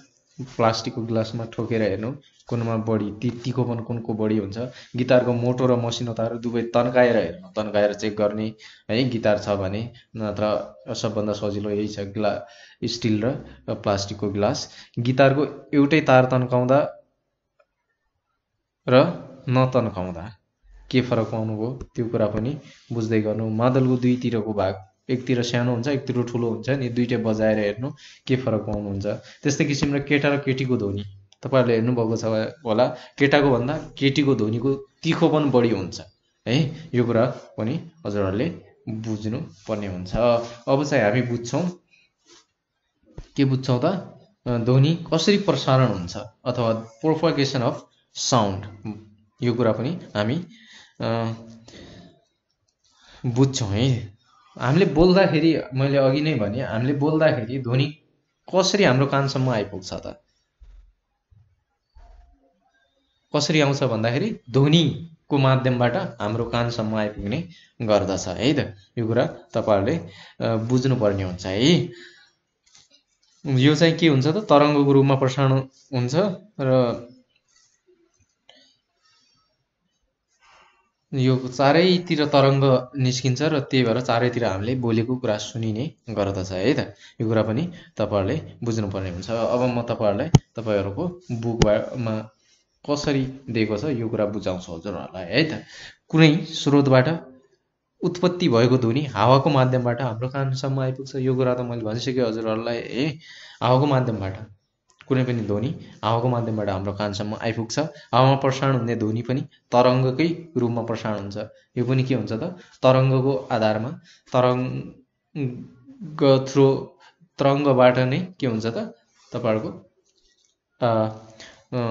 Speaker 1: प्लास्टिकको ग्लासमा ठोकेर हेर्नु कुनमा बढी ती तिखोपन कुनको बढी हुन्छ गिटारको मोटो र मसिनो तार दुवै तन्काएर हेर्नु तन्काएर चेक गर्ने है गिटार छ भने नत्र सबभन्दा सजिलो यही छ ग्ला स्टिल र प्लास्टिकको ग्लास गिटारको एउटै तार तन्काउँदा र नतन्काउँदा के फरक पाउनुभयो त्यो कुरा पनि बुझ्दै गर्नु मादलको दुईतिरको भाग एकतिर सानो हुन्छ एकतिर ठुलो हुन्छ नि दुइटै बजाएर हेर्नु के फरक पाउनुहुन्छ त्यस्तै किसिमले केटा र केटीको ध्वनि तपाईँहरूले हेर्नुभएको छ होला केटाको भन्दा केटीको ध्वनिको तिखो पनि बढी हुन्छ है यो कुरा पनि हजुरहरूले बुझ्नु पर्ने हुन्छ अब चाहिँ हामी बुझ्छौँ के बुझ्छौँ त ध्वनि कसरी प्रसारण हुन्छ अथवा प्रोफोकेसन अफ साउन्ड यो कुरा पनि हामी बुझ्छौँ है हामीले बोल्दाखेरि मैले अघि नै भने हामीले बोल्दाखेरि ध्वनि कसरी हाम्रो कानसम्म आइपुग्छ त कसरी आउँछ भन्दाखेरि ध्वनिको माध्यमबाट हाम्रो कानसम्म आइपुग्ने गर्दछ है त यो कुरा तपाईँहरूले बुझ्नुपर्ने हुन्छ है यो चाहिँ के हुन्छ त तरङ्गको रूपमा प्रसारण हुन्छ र यो चारैतिर तरङ्ग निस्किन्छ र त्यही भएर चारैतिर हामीले बोलेको कुरा सुनिने गर्दछ है त यो कुरा पनि तपाईँहरूले बुझ्नुपर्ने हुन्छ अब म तपाईँहरूलाई तपाईँहरूको बुकमा कसरी दिएको छ यो कुरा बुझाउँछु हजुरहरूलाई है त कुनै स्रोतबाट उत्पत्ति भएको ध्वनि हावाको माध्यमबाट हाम्रो कानसम्म आइपुग्छ यो कुरा त मैले भनिसकेँ हजुरहरूलाई है हावाको माध्यमबाट कुनै पनि ध्वनि हावाको माध्यमबाट हाम्रो कानसम्म आइपुग्छ हावामा प्रसारण हुने ध्वनि पनि तरङ्गकै रूपमा प्रसारण हुन्छ यो पनि के हुन्छ त तरङ्गको आधारमा तरङ्ग थ्रो तरङ्गबाट नै के हुन्छ त तपाईँहरूको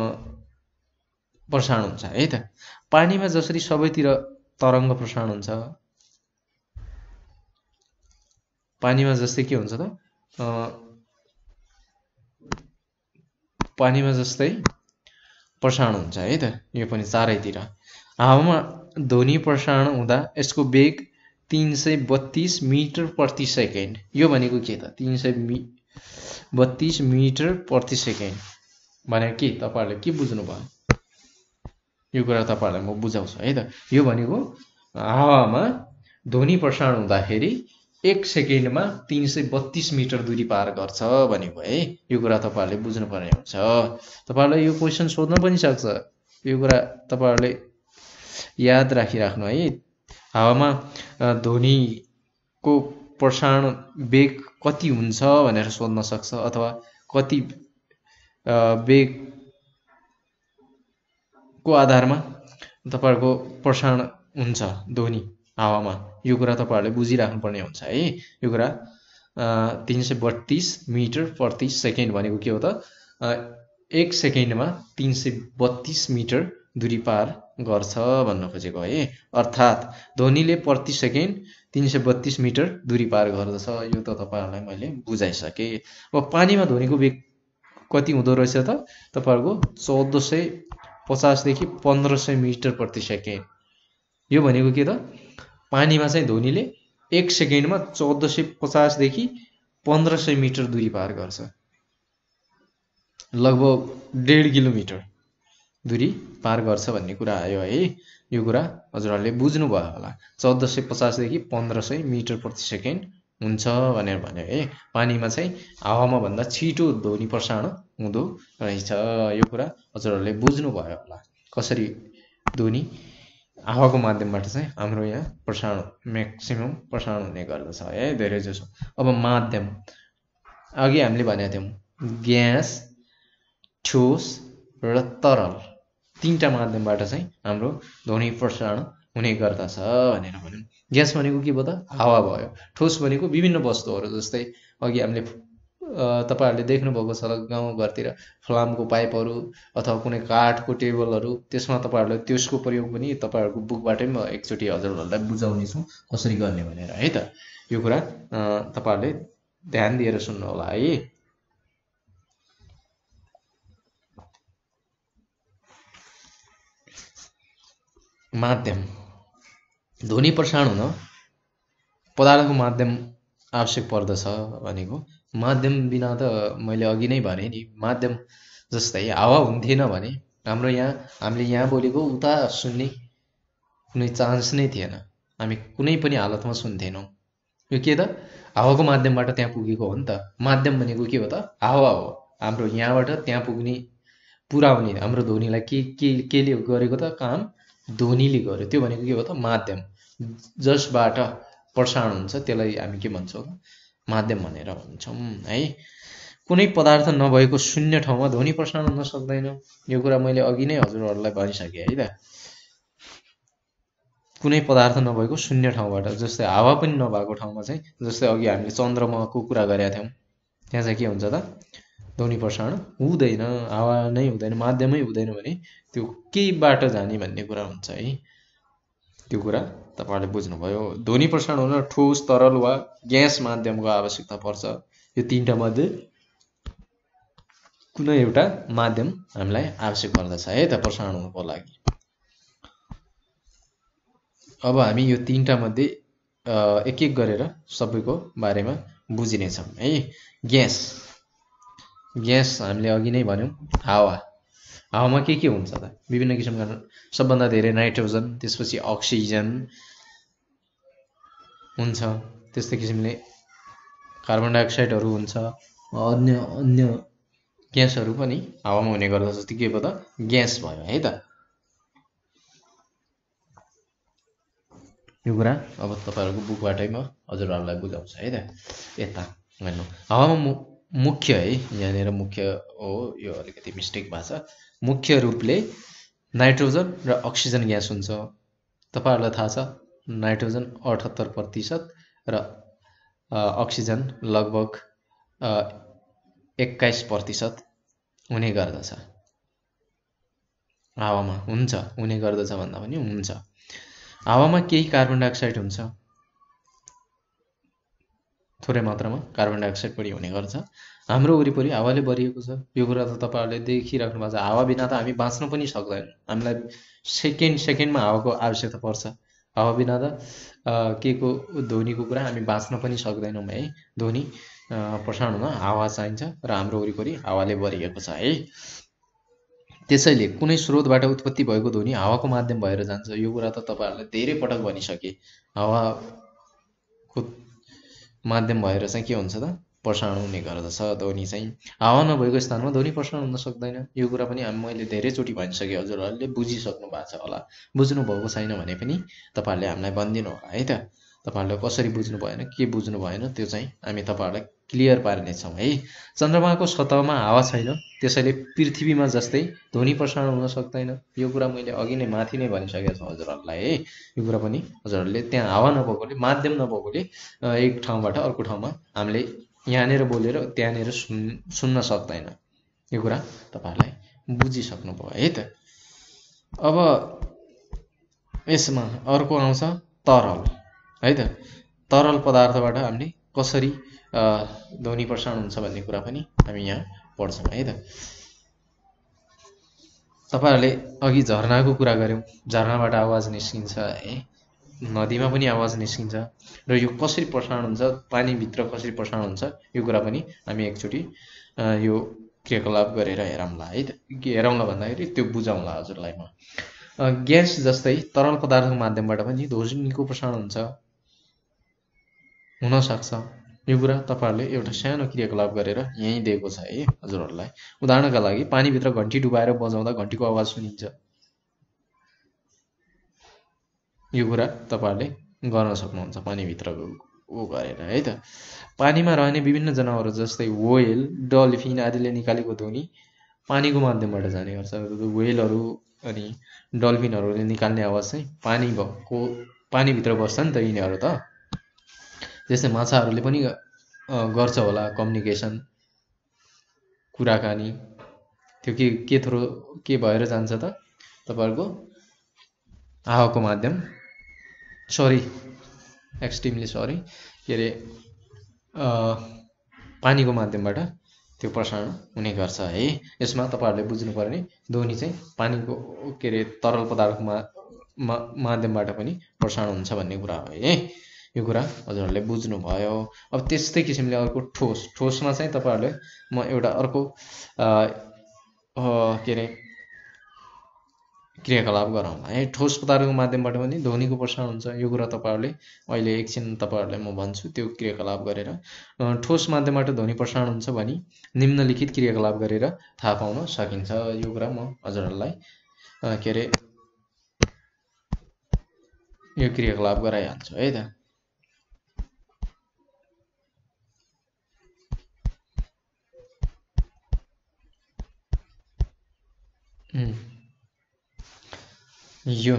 Speaker 1: प्रसारण हुन्छ है त पानीमा जसरी सबैतिर तरङ्ग प्रसारण हुन्छ पानीमा जस्तै के हुन्छ त पानीमा जस्तै प्रसारण हुन्छ है त यो पनि चारैतिर हावामा ध्वनि प्रसारण हुँदा यसको वेग तिन सय बत्तिस मिटर प्रति सेकेन्ड यो भनेको के त तिन सय मि बत्तिस मिटर प्रति सेकेन्ड भनेर के तपाईँहरूले के बुझ्नुभयो यो कुरा तपाईँहरूलाई म बुझाउँछु है त यो भनेको हावामा ध्वनि प्रसारण हुँदाखेरि एक सेकेन्डमा तिन सय बत्तिस मिटर दुरी पार गर्छ भनेको है यो कुरा तपाईँहरूले बुझ्नुपर्ने हुन्छ तपाईँहरूलाई यो क्वेसन सोध्न पनि सक्छ यो कुरा तपाईँहरूले याद राखिराख्नु है हावामा ध्वनिको प्रसारण वेग कति हुन्छ भनेर सोध्न सक्छ अथवा कति वेगको आधारमा तपाईँहरूको प्रसारण हुन्छ ध्वनि हावामा यो कुरा तपाईँहरूले बुझिराख्नुपर्ने हुन्छ है यो कुरा तिन सय बत्तिस मिटर प्रति सेकेन्ड भनेको के हो त एक सेकेन्डमा तिन सय बत्तिस मिटर दुरी पार गर्छ भन्न खोजेको है अर्थात् ध्वनिले प्रति सेकेन्ड तिन सय बत्तिस मिटर दुरी पार गर्दछ यो त तपाईँहरूलाई मैले बुझाइसकेँ अब पानीमा ध्वनिको वेग कति हुँदो रहेछ त तपाईँहरूको चौध सय पचासदेखि पन्ध्र सय मिटर प्रति सेकेन्ड यो भनेको के त पानीमा चाहिँ धोनीले एक सेकेन्डमा चौध सय पचासदेखि पन्ध्र सय मिटर दुरी पार गर्छ लगभग डेढ किलोमिटर दुरी पार गर्छ भन्ने कुरा आयो है यो कुरा हजुरहरूले बुझ्नुभयो होला चौध सय पचासदेखि पन्ध्र सय मिटर प्रति सेकेन्ड हुन्छ भनेर भन्यो है पानीमा चाहिँ हावामा भन्दा छिटो ध्वनि प्रसारण हुँदो रहेछ यो कुरा हजुरहरूले बुझ्नुभयो होला कसरी ध्वनि हावाको माध्यमबाट चाहिँ हाम्रो यहाँ प्रसारण म्याक्सिमम् प्रसारण हुने गर्दछ है धेरै जसो अब माध्यम अघि हामीले भनेको थियौँ ग्यास ठोस र तरल तिनवटा माध्यमबाट चाहिँ हाम्रो ध्वनि प्रसारण हुने गर्दछ भनेर भन्यौँ ग्यास भनेको के भयो त हावा भयो ठोस भनेको विभिन्न वस्तुहरू जस्तै अघि हामीले तपाईँहरूले देख्नुभएको छ गाउँघरतिर फ्लामको पाइपहरू अथवा कुनै काठको टेबलहरू त्यसमा तपाईँहरूलाई त्यसको प्रयोग पनि तपाईँहरूको बुकबाटै म एकचोटि हजुरहरूलाई बुझाउनेछु कसरी गर्ने भनेर है त यो कुरा तपाईँहरूले ध्यान दिएर सुन्नु होला है माध्यम ध्वनि प्रसारण हुन पदार्थको माध्यम आवश्यक पर्दछ भनेको माध्यम बिना त मैले अघि नै भने नि माध्यम जस्तै हावा हुन्थेन भने हाम्रो यहाँ हामीले यहाँ बोलेको उता सुन्ने कुनै चान्स नै थिएन हामी कुनै पनि हालतमा सुन्थेनौँ यो के त हावाको माध्यमबाट त्यहाँ पुगेको हो नि त माध्यम भनेको के हो त हावा हो हाम्रो यहाँबाट त्यहाँ पुग्ने पुऱ्याउने हाम्रो ध्वनिलाई के के केले गरेको त काम ध्वनिले गर्यो त्यो भनेको के हो त माध्यम जसबाट प्रसारण हुन्छ त्यसलाई हामी के भन्छौँ माध्यम भनेर भन्छौँ है कुनै पदार्थ नभएको शून्य ठाउँमा ध्वनि प्रसारण हुन सक्दैन यो कुरा मैले अघि नै हजुरहरूलाई भनिसकेँ है त कुनै पदार्थ नभएको शून्य ठाउँबाट जस्तै हावा पनि नभएको ठाउँमा चाहिँ जस्तै अघि हामीले चन्द्रमाको कुरा गरेका थियौँ त्यहाँ चाहिँ के हुन्छ त ध्वनि प्रसारण हुँदैन हावा नै हुँदैन माध्यमै हुँदैन भने त्यो केहीबाट जाने भन्ने कुरा हुन्छ है त्यो कुरा तपाईँले बुझ्नुभयो ध्वनि प्रसारण हुन ठोस तरल वा ग्यास माध्यमको आवश्यकता पर्छ यो तिनवटा मध्ये कुनै एउटा माध्यम हामीलाई आवश्यक पर्दछ है त प्रसारण हुनुको लागि अब हामी यो तिनवटा मध्ये एक एक गरेर सबैको बारेमा बुझिनेछौँ है ग्यास ग्यास हामीले अघि नै भन्यौँ हावा हावामा के के हुन्छ त विभिन्न किसिमका सबभन्दा धेरै नाइट्रोजन त्यसपछि अक्सिजन हुन्छ त्यस्तै किसिमले कार्बन डाइअक्साइडहरू हुन्छ अन्य अन्य ग्यासहरू पनि हावामा हुने गर्दछ जस्तै के भयो त ग्यास भयो है त यो कुरा अब तपाईँहरूको बुकबाटै म हजुरहरूलाई बुझाउँछु है त यता हेर्नु हावामा मु मुख्य है यहाँनिर मुख्य हो यो अलिकति मिस्टेक भएको छ मुख्य रूपले नाइट्रोजन र अक्सिजन ग्यास हुन्छ तपाईँहरूलाई थाहा छ नाइट्रोजन अठहत्तर प्रतिशत र अक्सिजन लगभग एक्काइस प्रतिशत हुने गर्दछ हावामा हुन्छ हुने गर्दछ भन्दा पनि हुन्छ हावामा केही कार्बन डाइअक्साइड हुन्छ थोरै मात्रामा कार्बन डाइअक्साइड पनि हुने गर्छ हाम्रो वरिपरि हावाले भरिएको छ यो कुरा त तपाईँहरूले देखिराख्नु भएको छ हावा बिना त हामी बाँच्न पनि सक्दैनौँ हामीलाई सेकेन्ड सेकेन्डमा हावाको आवश्यकता पर्छ हावाबिना त के को ध्वनिको कुरा हामी बाँच्न पनि सक्दैनौँ है ध्वनि प्रसारण हुन हावा चाहिन्छ र हाम्रो वरिपरि हावाले भरिएको छ है त्यसैले कुनै स्रोतबाट उत्पत्ति भएको ध्वनि हावाको माध्यम भएर जान्छ यो कुरा त तपाईँहरूलाई धेरै पटक भनिसकेँ हावाको माध्यम भएर चाहिँ के हुन्छ त प्रसारण हुने गर्दछ ध्वनि चाहिँ हावा नभएको स्थानमा ध्वनि प्रसारण हुन सक्दैन यो कुरा पनि मैले धेरैचोटि भनिसकेँ हजुरहरूले बुझिसक्नु भएको छ होला बुझ्नु भएको छैन भने पनि तपाईँहरूले हामीलाई भनिदिनु होला है त तपाईँहरूले कसरी बुझ्नु भएन के बुझ्नु भएन त्यो चाहिँ हामी तपाईँहरूलाई क्लियर पारिनेछौँ है चन्द्रमाको सतहमा हावा छैन त्यसैले पृथ्वीमा जस्तै ध्वनि प्रसारण हुन सक्दैन यो कुरा मैले अघि नै माथि नै भनिसकेको छु हजुरहरूलाई है यो कुरा पनि हजुरहरूले त्यहाँ हावा नभएकोले माध्यम नभएकोले एक ठाउँबाट अर्को ठाउँमा हामीले यहाँनिर बोलेर त्यहाँनिर सुन् सुन्न सक्दैन यो कुरा तपाईँहरूलाई बुझिसक्नु भयो है त अब यसमा अर्को आउँछ तरल है त तरल पदार्थबाट हामीले कसरी ध्वनि प्रसारण हुन्छ भन्ने कुरा पनि हामी यहाँ पढ्छौँ है त तपाईँहरूले अघि झरनाको कुरा गऱ्यौँ झरनाबाट आवाज निस्किन्छ है नदीमा पनि आवाज निस्किन्छ र यो कसरी प्रसारण हुन्छ पानीभित्र कसरी प्रसारण हुन्छ यो कुरा पनि हामी एकचोटि यो क्रियाकलाप गरेर हेरौँला है हेरौँला भन्दाखेरि त्यो बुझाउँला हजुरलाई म ग्यास जस्तै तरल पदार्थको माध्यमबाट पनि ध्वनिको प्रसारण हुन्छ हुनसक्छ यो कुरा तपाईँहरूले एउटा सानो क्रियाकलाप गरेर यहीँ दिएको छ है हजुरहरूलाई उदाहरणका लागि पानीभित्र घन्टी डुबाएर बजाउँदा घन्टीको आवाज सुनिन्छ यो कुरा तपाईँहरूले गर्न सक्नुहुन्छ पानीभित्र ऊ गरेर है त पानीमा रहने विभिन्न जनावर जस्तै वेल डल्फिन आदिले निकालेको ध्वनि पानीको माध्यमबाट जाने गर्छ वेलहरू अनि डल्फिनहरूले निकाल्ने आवाज चाहिँ पानी भएको पानीभित्र बस्छ नि त यिनीहरू त जस्तै माछाहरूले पनि गर्छ होला कम्युनिकेसन कुराकानी त्यो के के थ्रो के भएर जान्छ त तपाईँहरूको हावाको माध्यम सरी एक्सट्रिमली सरी के अरे पानीको माध्यमबाट त्यो प्रसारण हुने गर्छ है यसमा तपाईँहरूले बुझ्नुपर्ने ध्वनि चाहिँ पानीको के अरे तरल पदार्थमा मा माध्यमबाट पनि प्रसारण हुन्छ भन्ने कुरा हो है यो कुरा हजुरहरूले बुझ्नुभयो अब त्यस्तै किसिमले अर्को ठोस ठोसमा चाहिँ तपाईँहरूले म एउटा अर्को के अरे क्रियाकलाप गराउँला है ठोस पदार्थको माध्यमबाट पनि ध्वनिको प्रसार हुन्छ यो कुरा तपाईँहरूले अहिले एकछिन तपाईँहरूलाई म भन्छु त्यो क्रियाकलाप गरेर ठोस माध्यमबाट ध्वनि प्रसारण हुन्छ भने निम्नलिखित क्रियाकलाप गरेर थाहा पाउन सकिन्छ यो कुरा म हजुरहरूलाई के अरे यो क्रियाकलाप गराइहाल्छु है त Mm. यो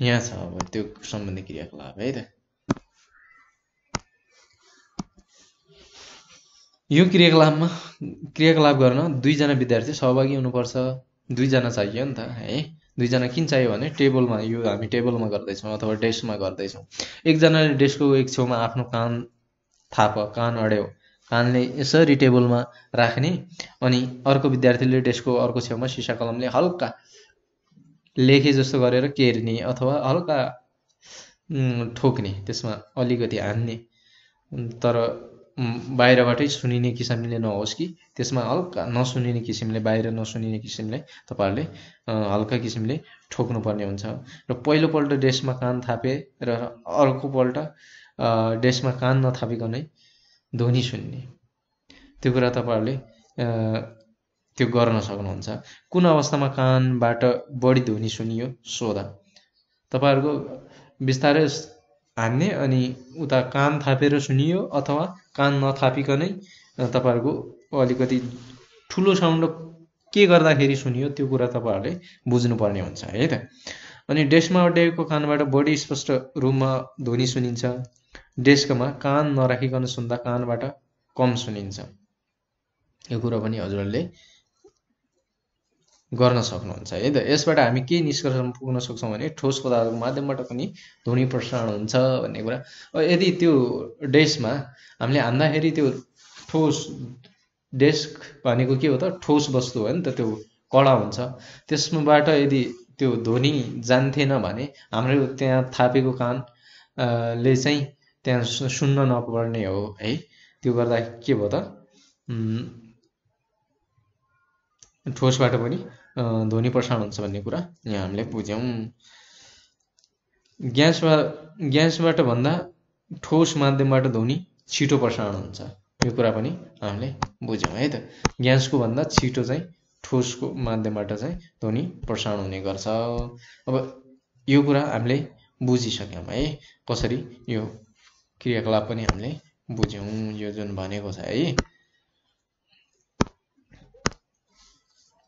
Speaker 1: यहाँ छ अब त्यो सम्बन्धी क्रियाकलाप है त यो क्रियाकलापमा क्रियाकलाप गर्न दुईजना विद्यार्थी सहभागी हुनुपर्छ दुईजना चाहियो नि त है दुईजना किन चाहियो भने टेबलमा यो हामी टेबलमा गर्दैछौँ अथवा डेस्कमा गर्दैछौँ एकजनाले डेस्कको एक छेउमा आफ्नो कान थाप कान अड्यो कानले यसरी टेबलमा राख्ने अनि अर्को विद्यार्थीले डेस्कको अर्को छेउमा सिसा कलमले हल्का लेखे जस्तो गरेर केर्ने अथवा हल्का ठोक्ने त्यसमा अलिकति हान्ने तर बाहिरबाटै सुनिने किसिमले नहोस् कि त्यसमा हल्का नसुनिने किसिमले बाहिर नसुनिने किसिमले तपाईँहरूले हल्का किसिमले ठोक्नुपर्ने हुन्छ र पहिलोपल्ट डेस्कमा कान थापे र अर्कोपल्ट डेस्कमा कान नथापिकनै ध्वनि सुन्ने त्यो कुरा तपाईँहरूले त्यो गर्न सक्नुहुन्छ कुन अवस्थामा कानबाट बढी ध्वनि सुनियो सोध तपाईँहरूको बिस्तारै हान्ने अनि उता कान थापेर सुनियो अथवा कान नथापिकनै तपाईँहरूको अलिकति ठुलो साउन्ड के गर्दाखेरि सुनियो त्यो कुरा तपाईँहरूले बुझ्नुपर्ने हुन्छ है त अनि डेस्कमा अड्याएको कानबाट बढी स्पष्ट रूपमा ध्वनि सुनिन्छ डेस्कमा कान नराखिकन सुन्दा कानबाट कम सुनिन्छ यो कुरो पनि हजुरहरूले गर्न सक्नुहुन्छ है त यसबाट हामी के निष्कर्षमा पुग्न सक्छौँ भने ठोस पदार्थको माध्यमबाट पनि ध्वनि प्रसारण हुन्छ भन्ने कुरा यदि त्यो डेस्कमा हामीले हान्दाखेरि त्यो ठोस डेस्क भनेको के हो त ठोस वस्तु हो नि त त्यो कडा हुन्छ त्यसबाट यदि त्यो ध्वनि जान्थेन भने हाम्रो त्यहाँ थापेको कान ले चाहिँ त्यहाँ सुन्न नपर्ने हो है त्यो गर्दा के भयो त ठोसबाट पनि ध्वनि प्रसारण हुन्छ भन्ने कुरा यहाँ हामीले बुझ्यौँ ग्यासबाट ग्यासबाट भन्दा ठोस माध्यमबाट ध्वनि छिटो प्रसारण हुन्छ यो कुरा पनि हामीले बुझ्यौँ है त ग्यासको भन्दा छिटो चाहिँ ठोसको माध्यमबाट चाहिँ ध्वनि प्रसारण हुने गर्छ अब यो कुरा हामीले बुझिसक्यौँ है कसरी यो क्रियाकलाप पनि हामीले बुझ्यौँ यो जुन भनेको छ है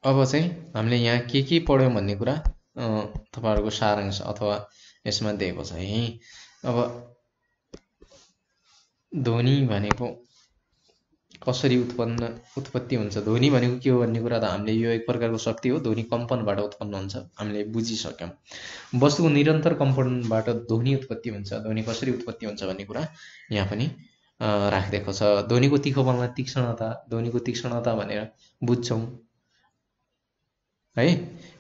Speaker 1: अब चाहिँ हामीले यहाँ के के पढ्यौँ भन्ने कुरा तपाईँहरूको सारांश अथवा यसमा दिएको छ है अब ध्वनि भनेको कसरी उत्पन्न उत्पत्ति हुन्छ ध्वनि भनेको के हो भन्ने कुरा त हामीले यो एक प्रकारको शक्ति हो ध्वनि कम्पनबाट उत्पन्न हुन्छ हामीले बुझिसक्यौँ वस्तुको निरन्तर कम्पनबाट ध्वनि उत्पत्ति हुन्छ ध्वनि कसरी उत्पत्ति हुन्छ भन्ने कुरा यहाँ पनि राखिदिएको छ ध्वनिको तिखोपनलाई तीक्ष्णता ध्वनिको तीक्ष्णता भनेर बुझ्छौँ है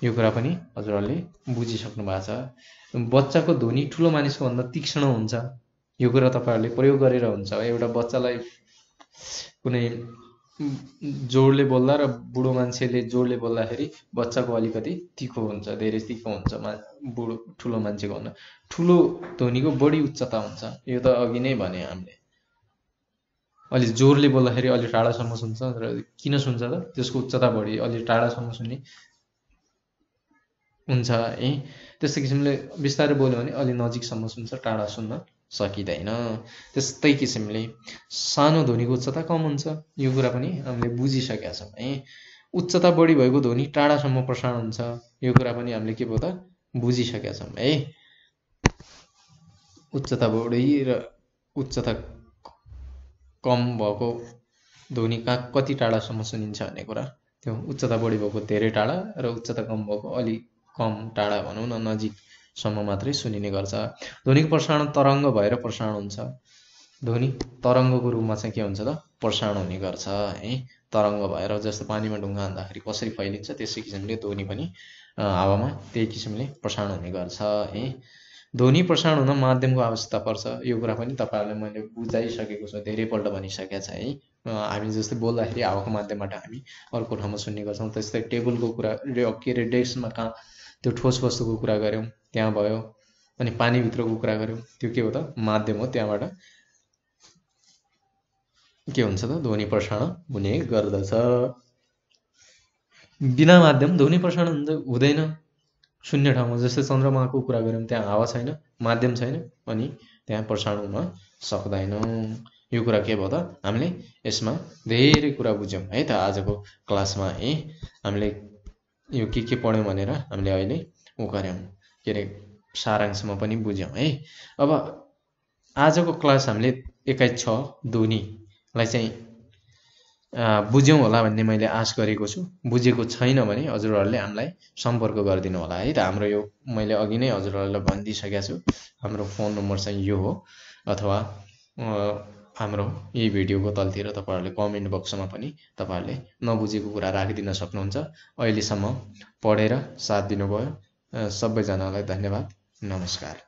Speaker 1: यो कुरा पनि हजुरहरूले बुझिसक्नु भएको छ बच्चाको ध्वनि ठुलो मानिसको भन्दा तीक्ष्ण हुन्छ यो कुरा तपाईँहरूले प्रयोग गरेर हुन्छ एउटा बच्चालाई कुनै जोडले बोल्दा र बुढो मान्छेले जोडले बोल्दाखेरि बच्चाको अलिकति तिखो हुन्छ धेरै तिखो हुन्छ मा बुढो ठुलो मान्छेको भन्दा ठुलो ध्वनिको बढी उच्चता हुन्छ यो त अघि नै भने हामीले अलि जोरले बोल्दाखेरि अलि टाढासम्म सुन्छ र किन सुन्छ त त्यसको उच्चता बढी अलि टाढासम्म सुन्ने हुन्छ है त्यस्तो किसिमले बिस्तारै बोल्यो भने अलि नजिकसम्म सुन्छ टाढा सुन्न सकिँदैन त्यस्तै किसिमले सानो ध्वनिको उच्चता कम हुन्छ यो कुरा पनि हामीले बुझिसकेका छौँ है उच्चता बढी भएको ध्वनि टाढासम्म प्रसारण हुन्छ यो कुरा पनि हामीले के भयो त बुझिसकेका छौँ है उच्चता बढी र उच्चता कम भएको ध्वनि कहाँ कति टाढासम्म सुनिन्छ भन्ने कुरा त्यो उच्चता बढी भएको धेरै टाढा र उच्चता कम भएको अलि कम टाढा भनौँ न नजिकसम्म मात्रै सुनिने गर्छ ध्वनिको प्रसारण तरङ्ग भएर प्रसारण हुन्छ ध्वनि तरङ्गको रूपमा चाहिँ के हुन्छ त प्रसारण हुने गर्छ है तरङ्ग भएर जस्तो पानीमा ढुङ्गा हान्दाखेरि कसरी फैलिन्छ त्यसै किसिमले ध्वनि पनि हावामा त्यही किसिमले प्रसारण हुने गर्छ है ध्वनि प्रसारण हुन माध्यमको आवश्यकता पर्छ यो कुरा पनि तपाईँहरूलाई मैले बुझाइसकेको छु धेरैपल्ट भनिसकेको छ है हामी जस्तै बोल्दाखेरि हावाको माध्यमबाट हामी अर्को ठाउँमा सुन्ने गर्छौँ त्यस्तै टेबलको कुरा के अरे डेस्कमा कहाँ त्यो ठोस वस्तुको कुरा गऱ्यौँ त्यहाँ भयो अनि पानीभित्रको कुरा गऱ्यौँ त्यो के हो त माध्यम हो त्यहाँबाट के हुन्छ त ध्वनि प्रसारण हुने गर्दछ बिना माध्यम ध्वनि प्रसारण हुँदैन शून्य ठाउँमा जस्तै चन्द्रमाको कुरा गऱ्यौँ त्यहाँ हावा छैन माध्यम छैन अनि त्यहाँ प्रसारण हुन सक्दैनौँ यो कुरा के भयो त हामीले यसमा धेरै कुरा बुझ्यौँ है त आजको क्लासमा है हामीले यो के के पढ्यौँ भनेर हामीले अहिले ऊ गऱ्यौँ के अरे सारांशमा पनि बुझ्यौँ है अब आजको क्लास हामीले एक्काइस छ ध्वनिलाई चाहिँ बुझ्यौँ होला भन्ने मैले आश गरेको छु बुझेको छैन भने हजुरहरूले हामीलाई सम्पर्क गरिदिनु होला है त हाम्रो यो मैले अघि नै हजुरहरूलाई भनिदिइसकेको छु हाम्रो फोन नम्बर चाहिँ यो हो अथवा हाम्रो यही भिडियोको तलतिर तपाईँहरूले कमेन्ट बक्समा पनि तपाईँहरूले नबुझेको कुरा राखिदिन सक्नुहुन्छ अहिलेसम्म पढेर साथ दिनुभयो सबैजनालाई धन्यवाद नमस्कार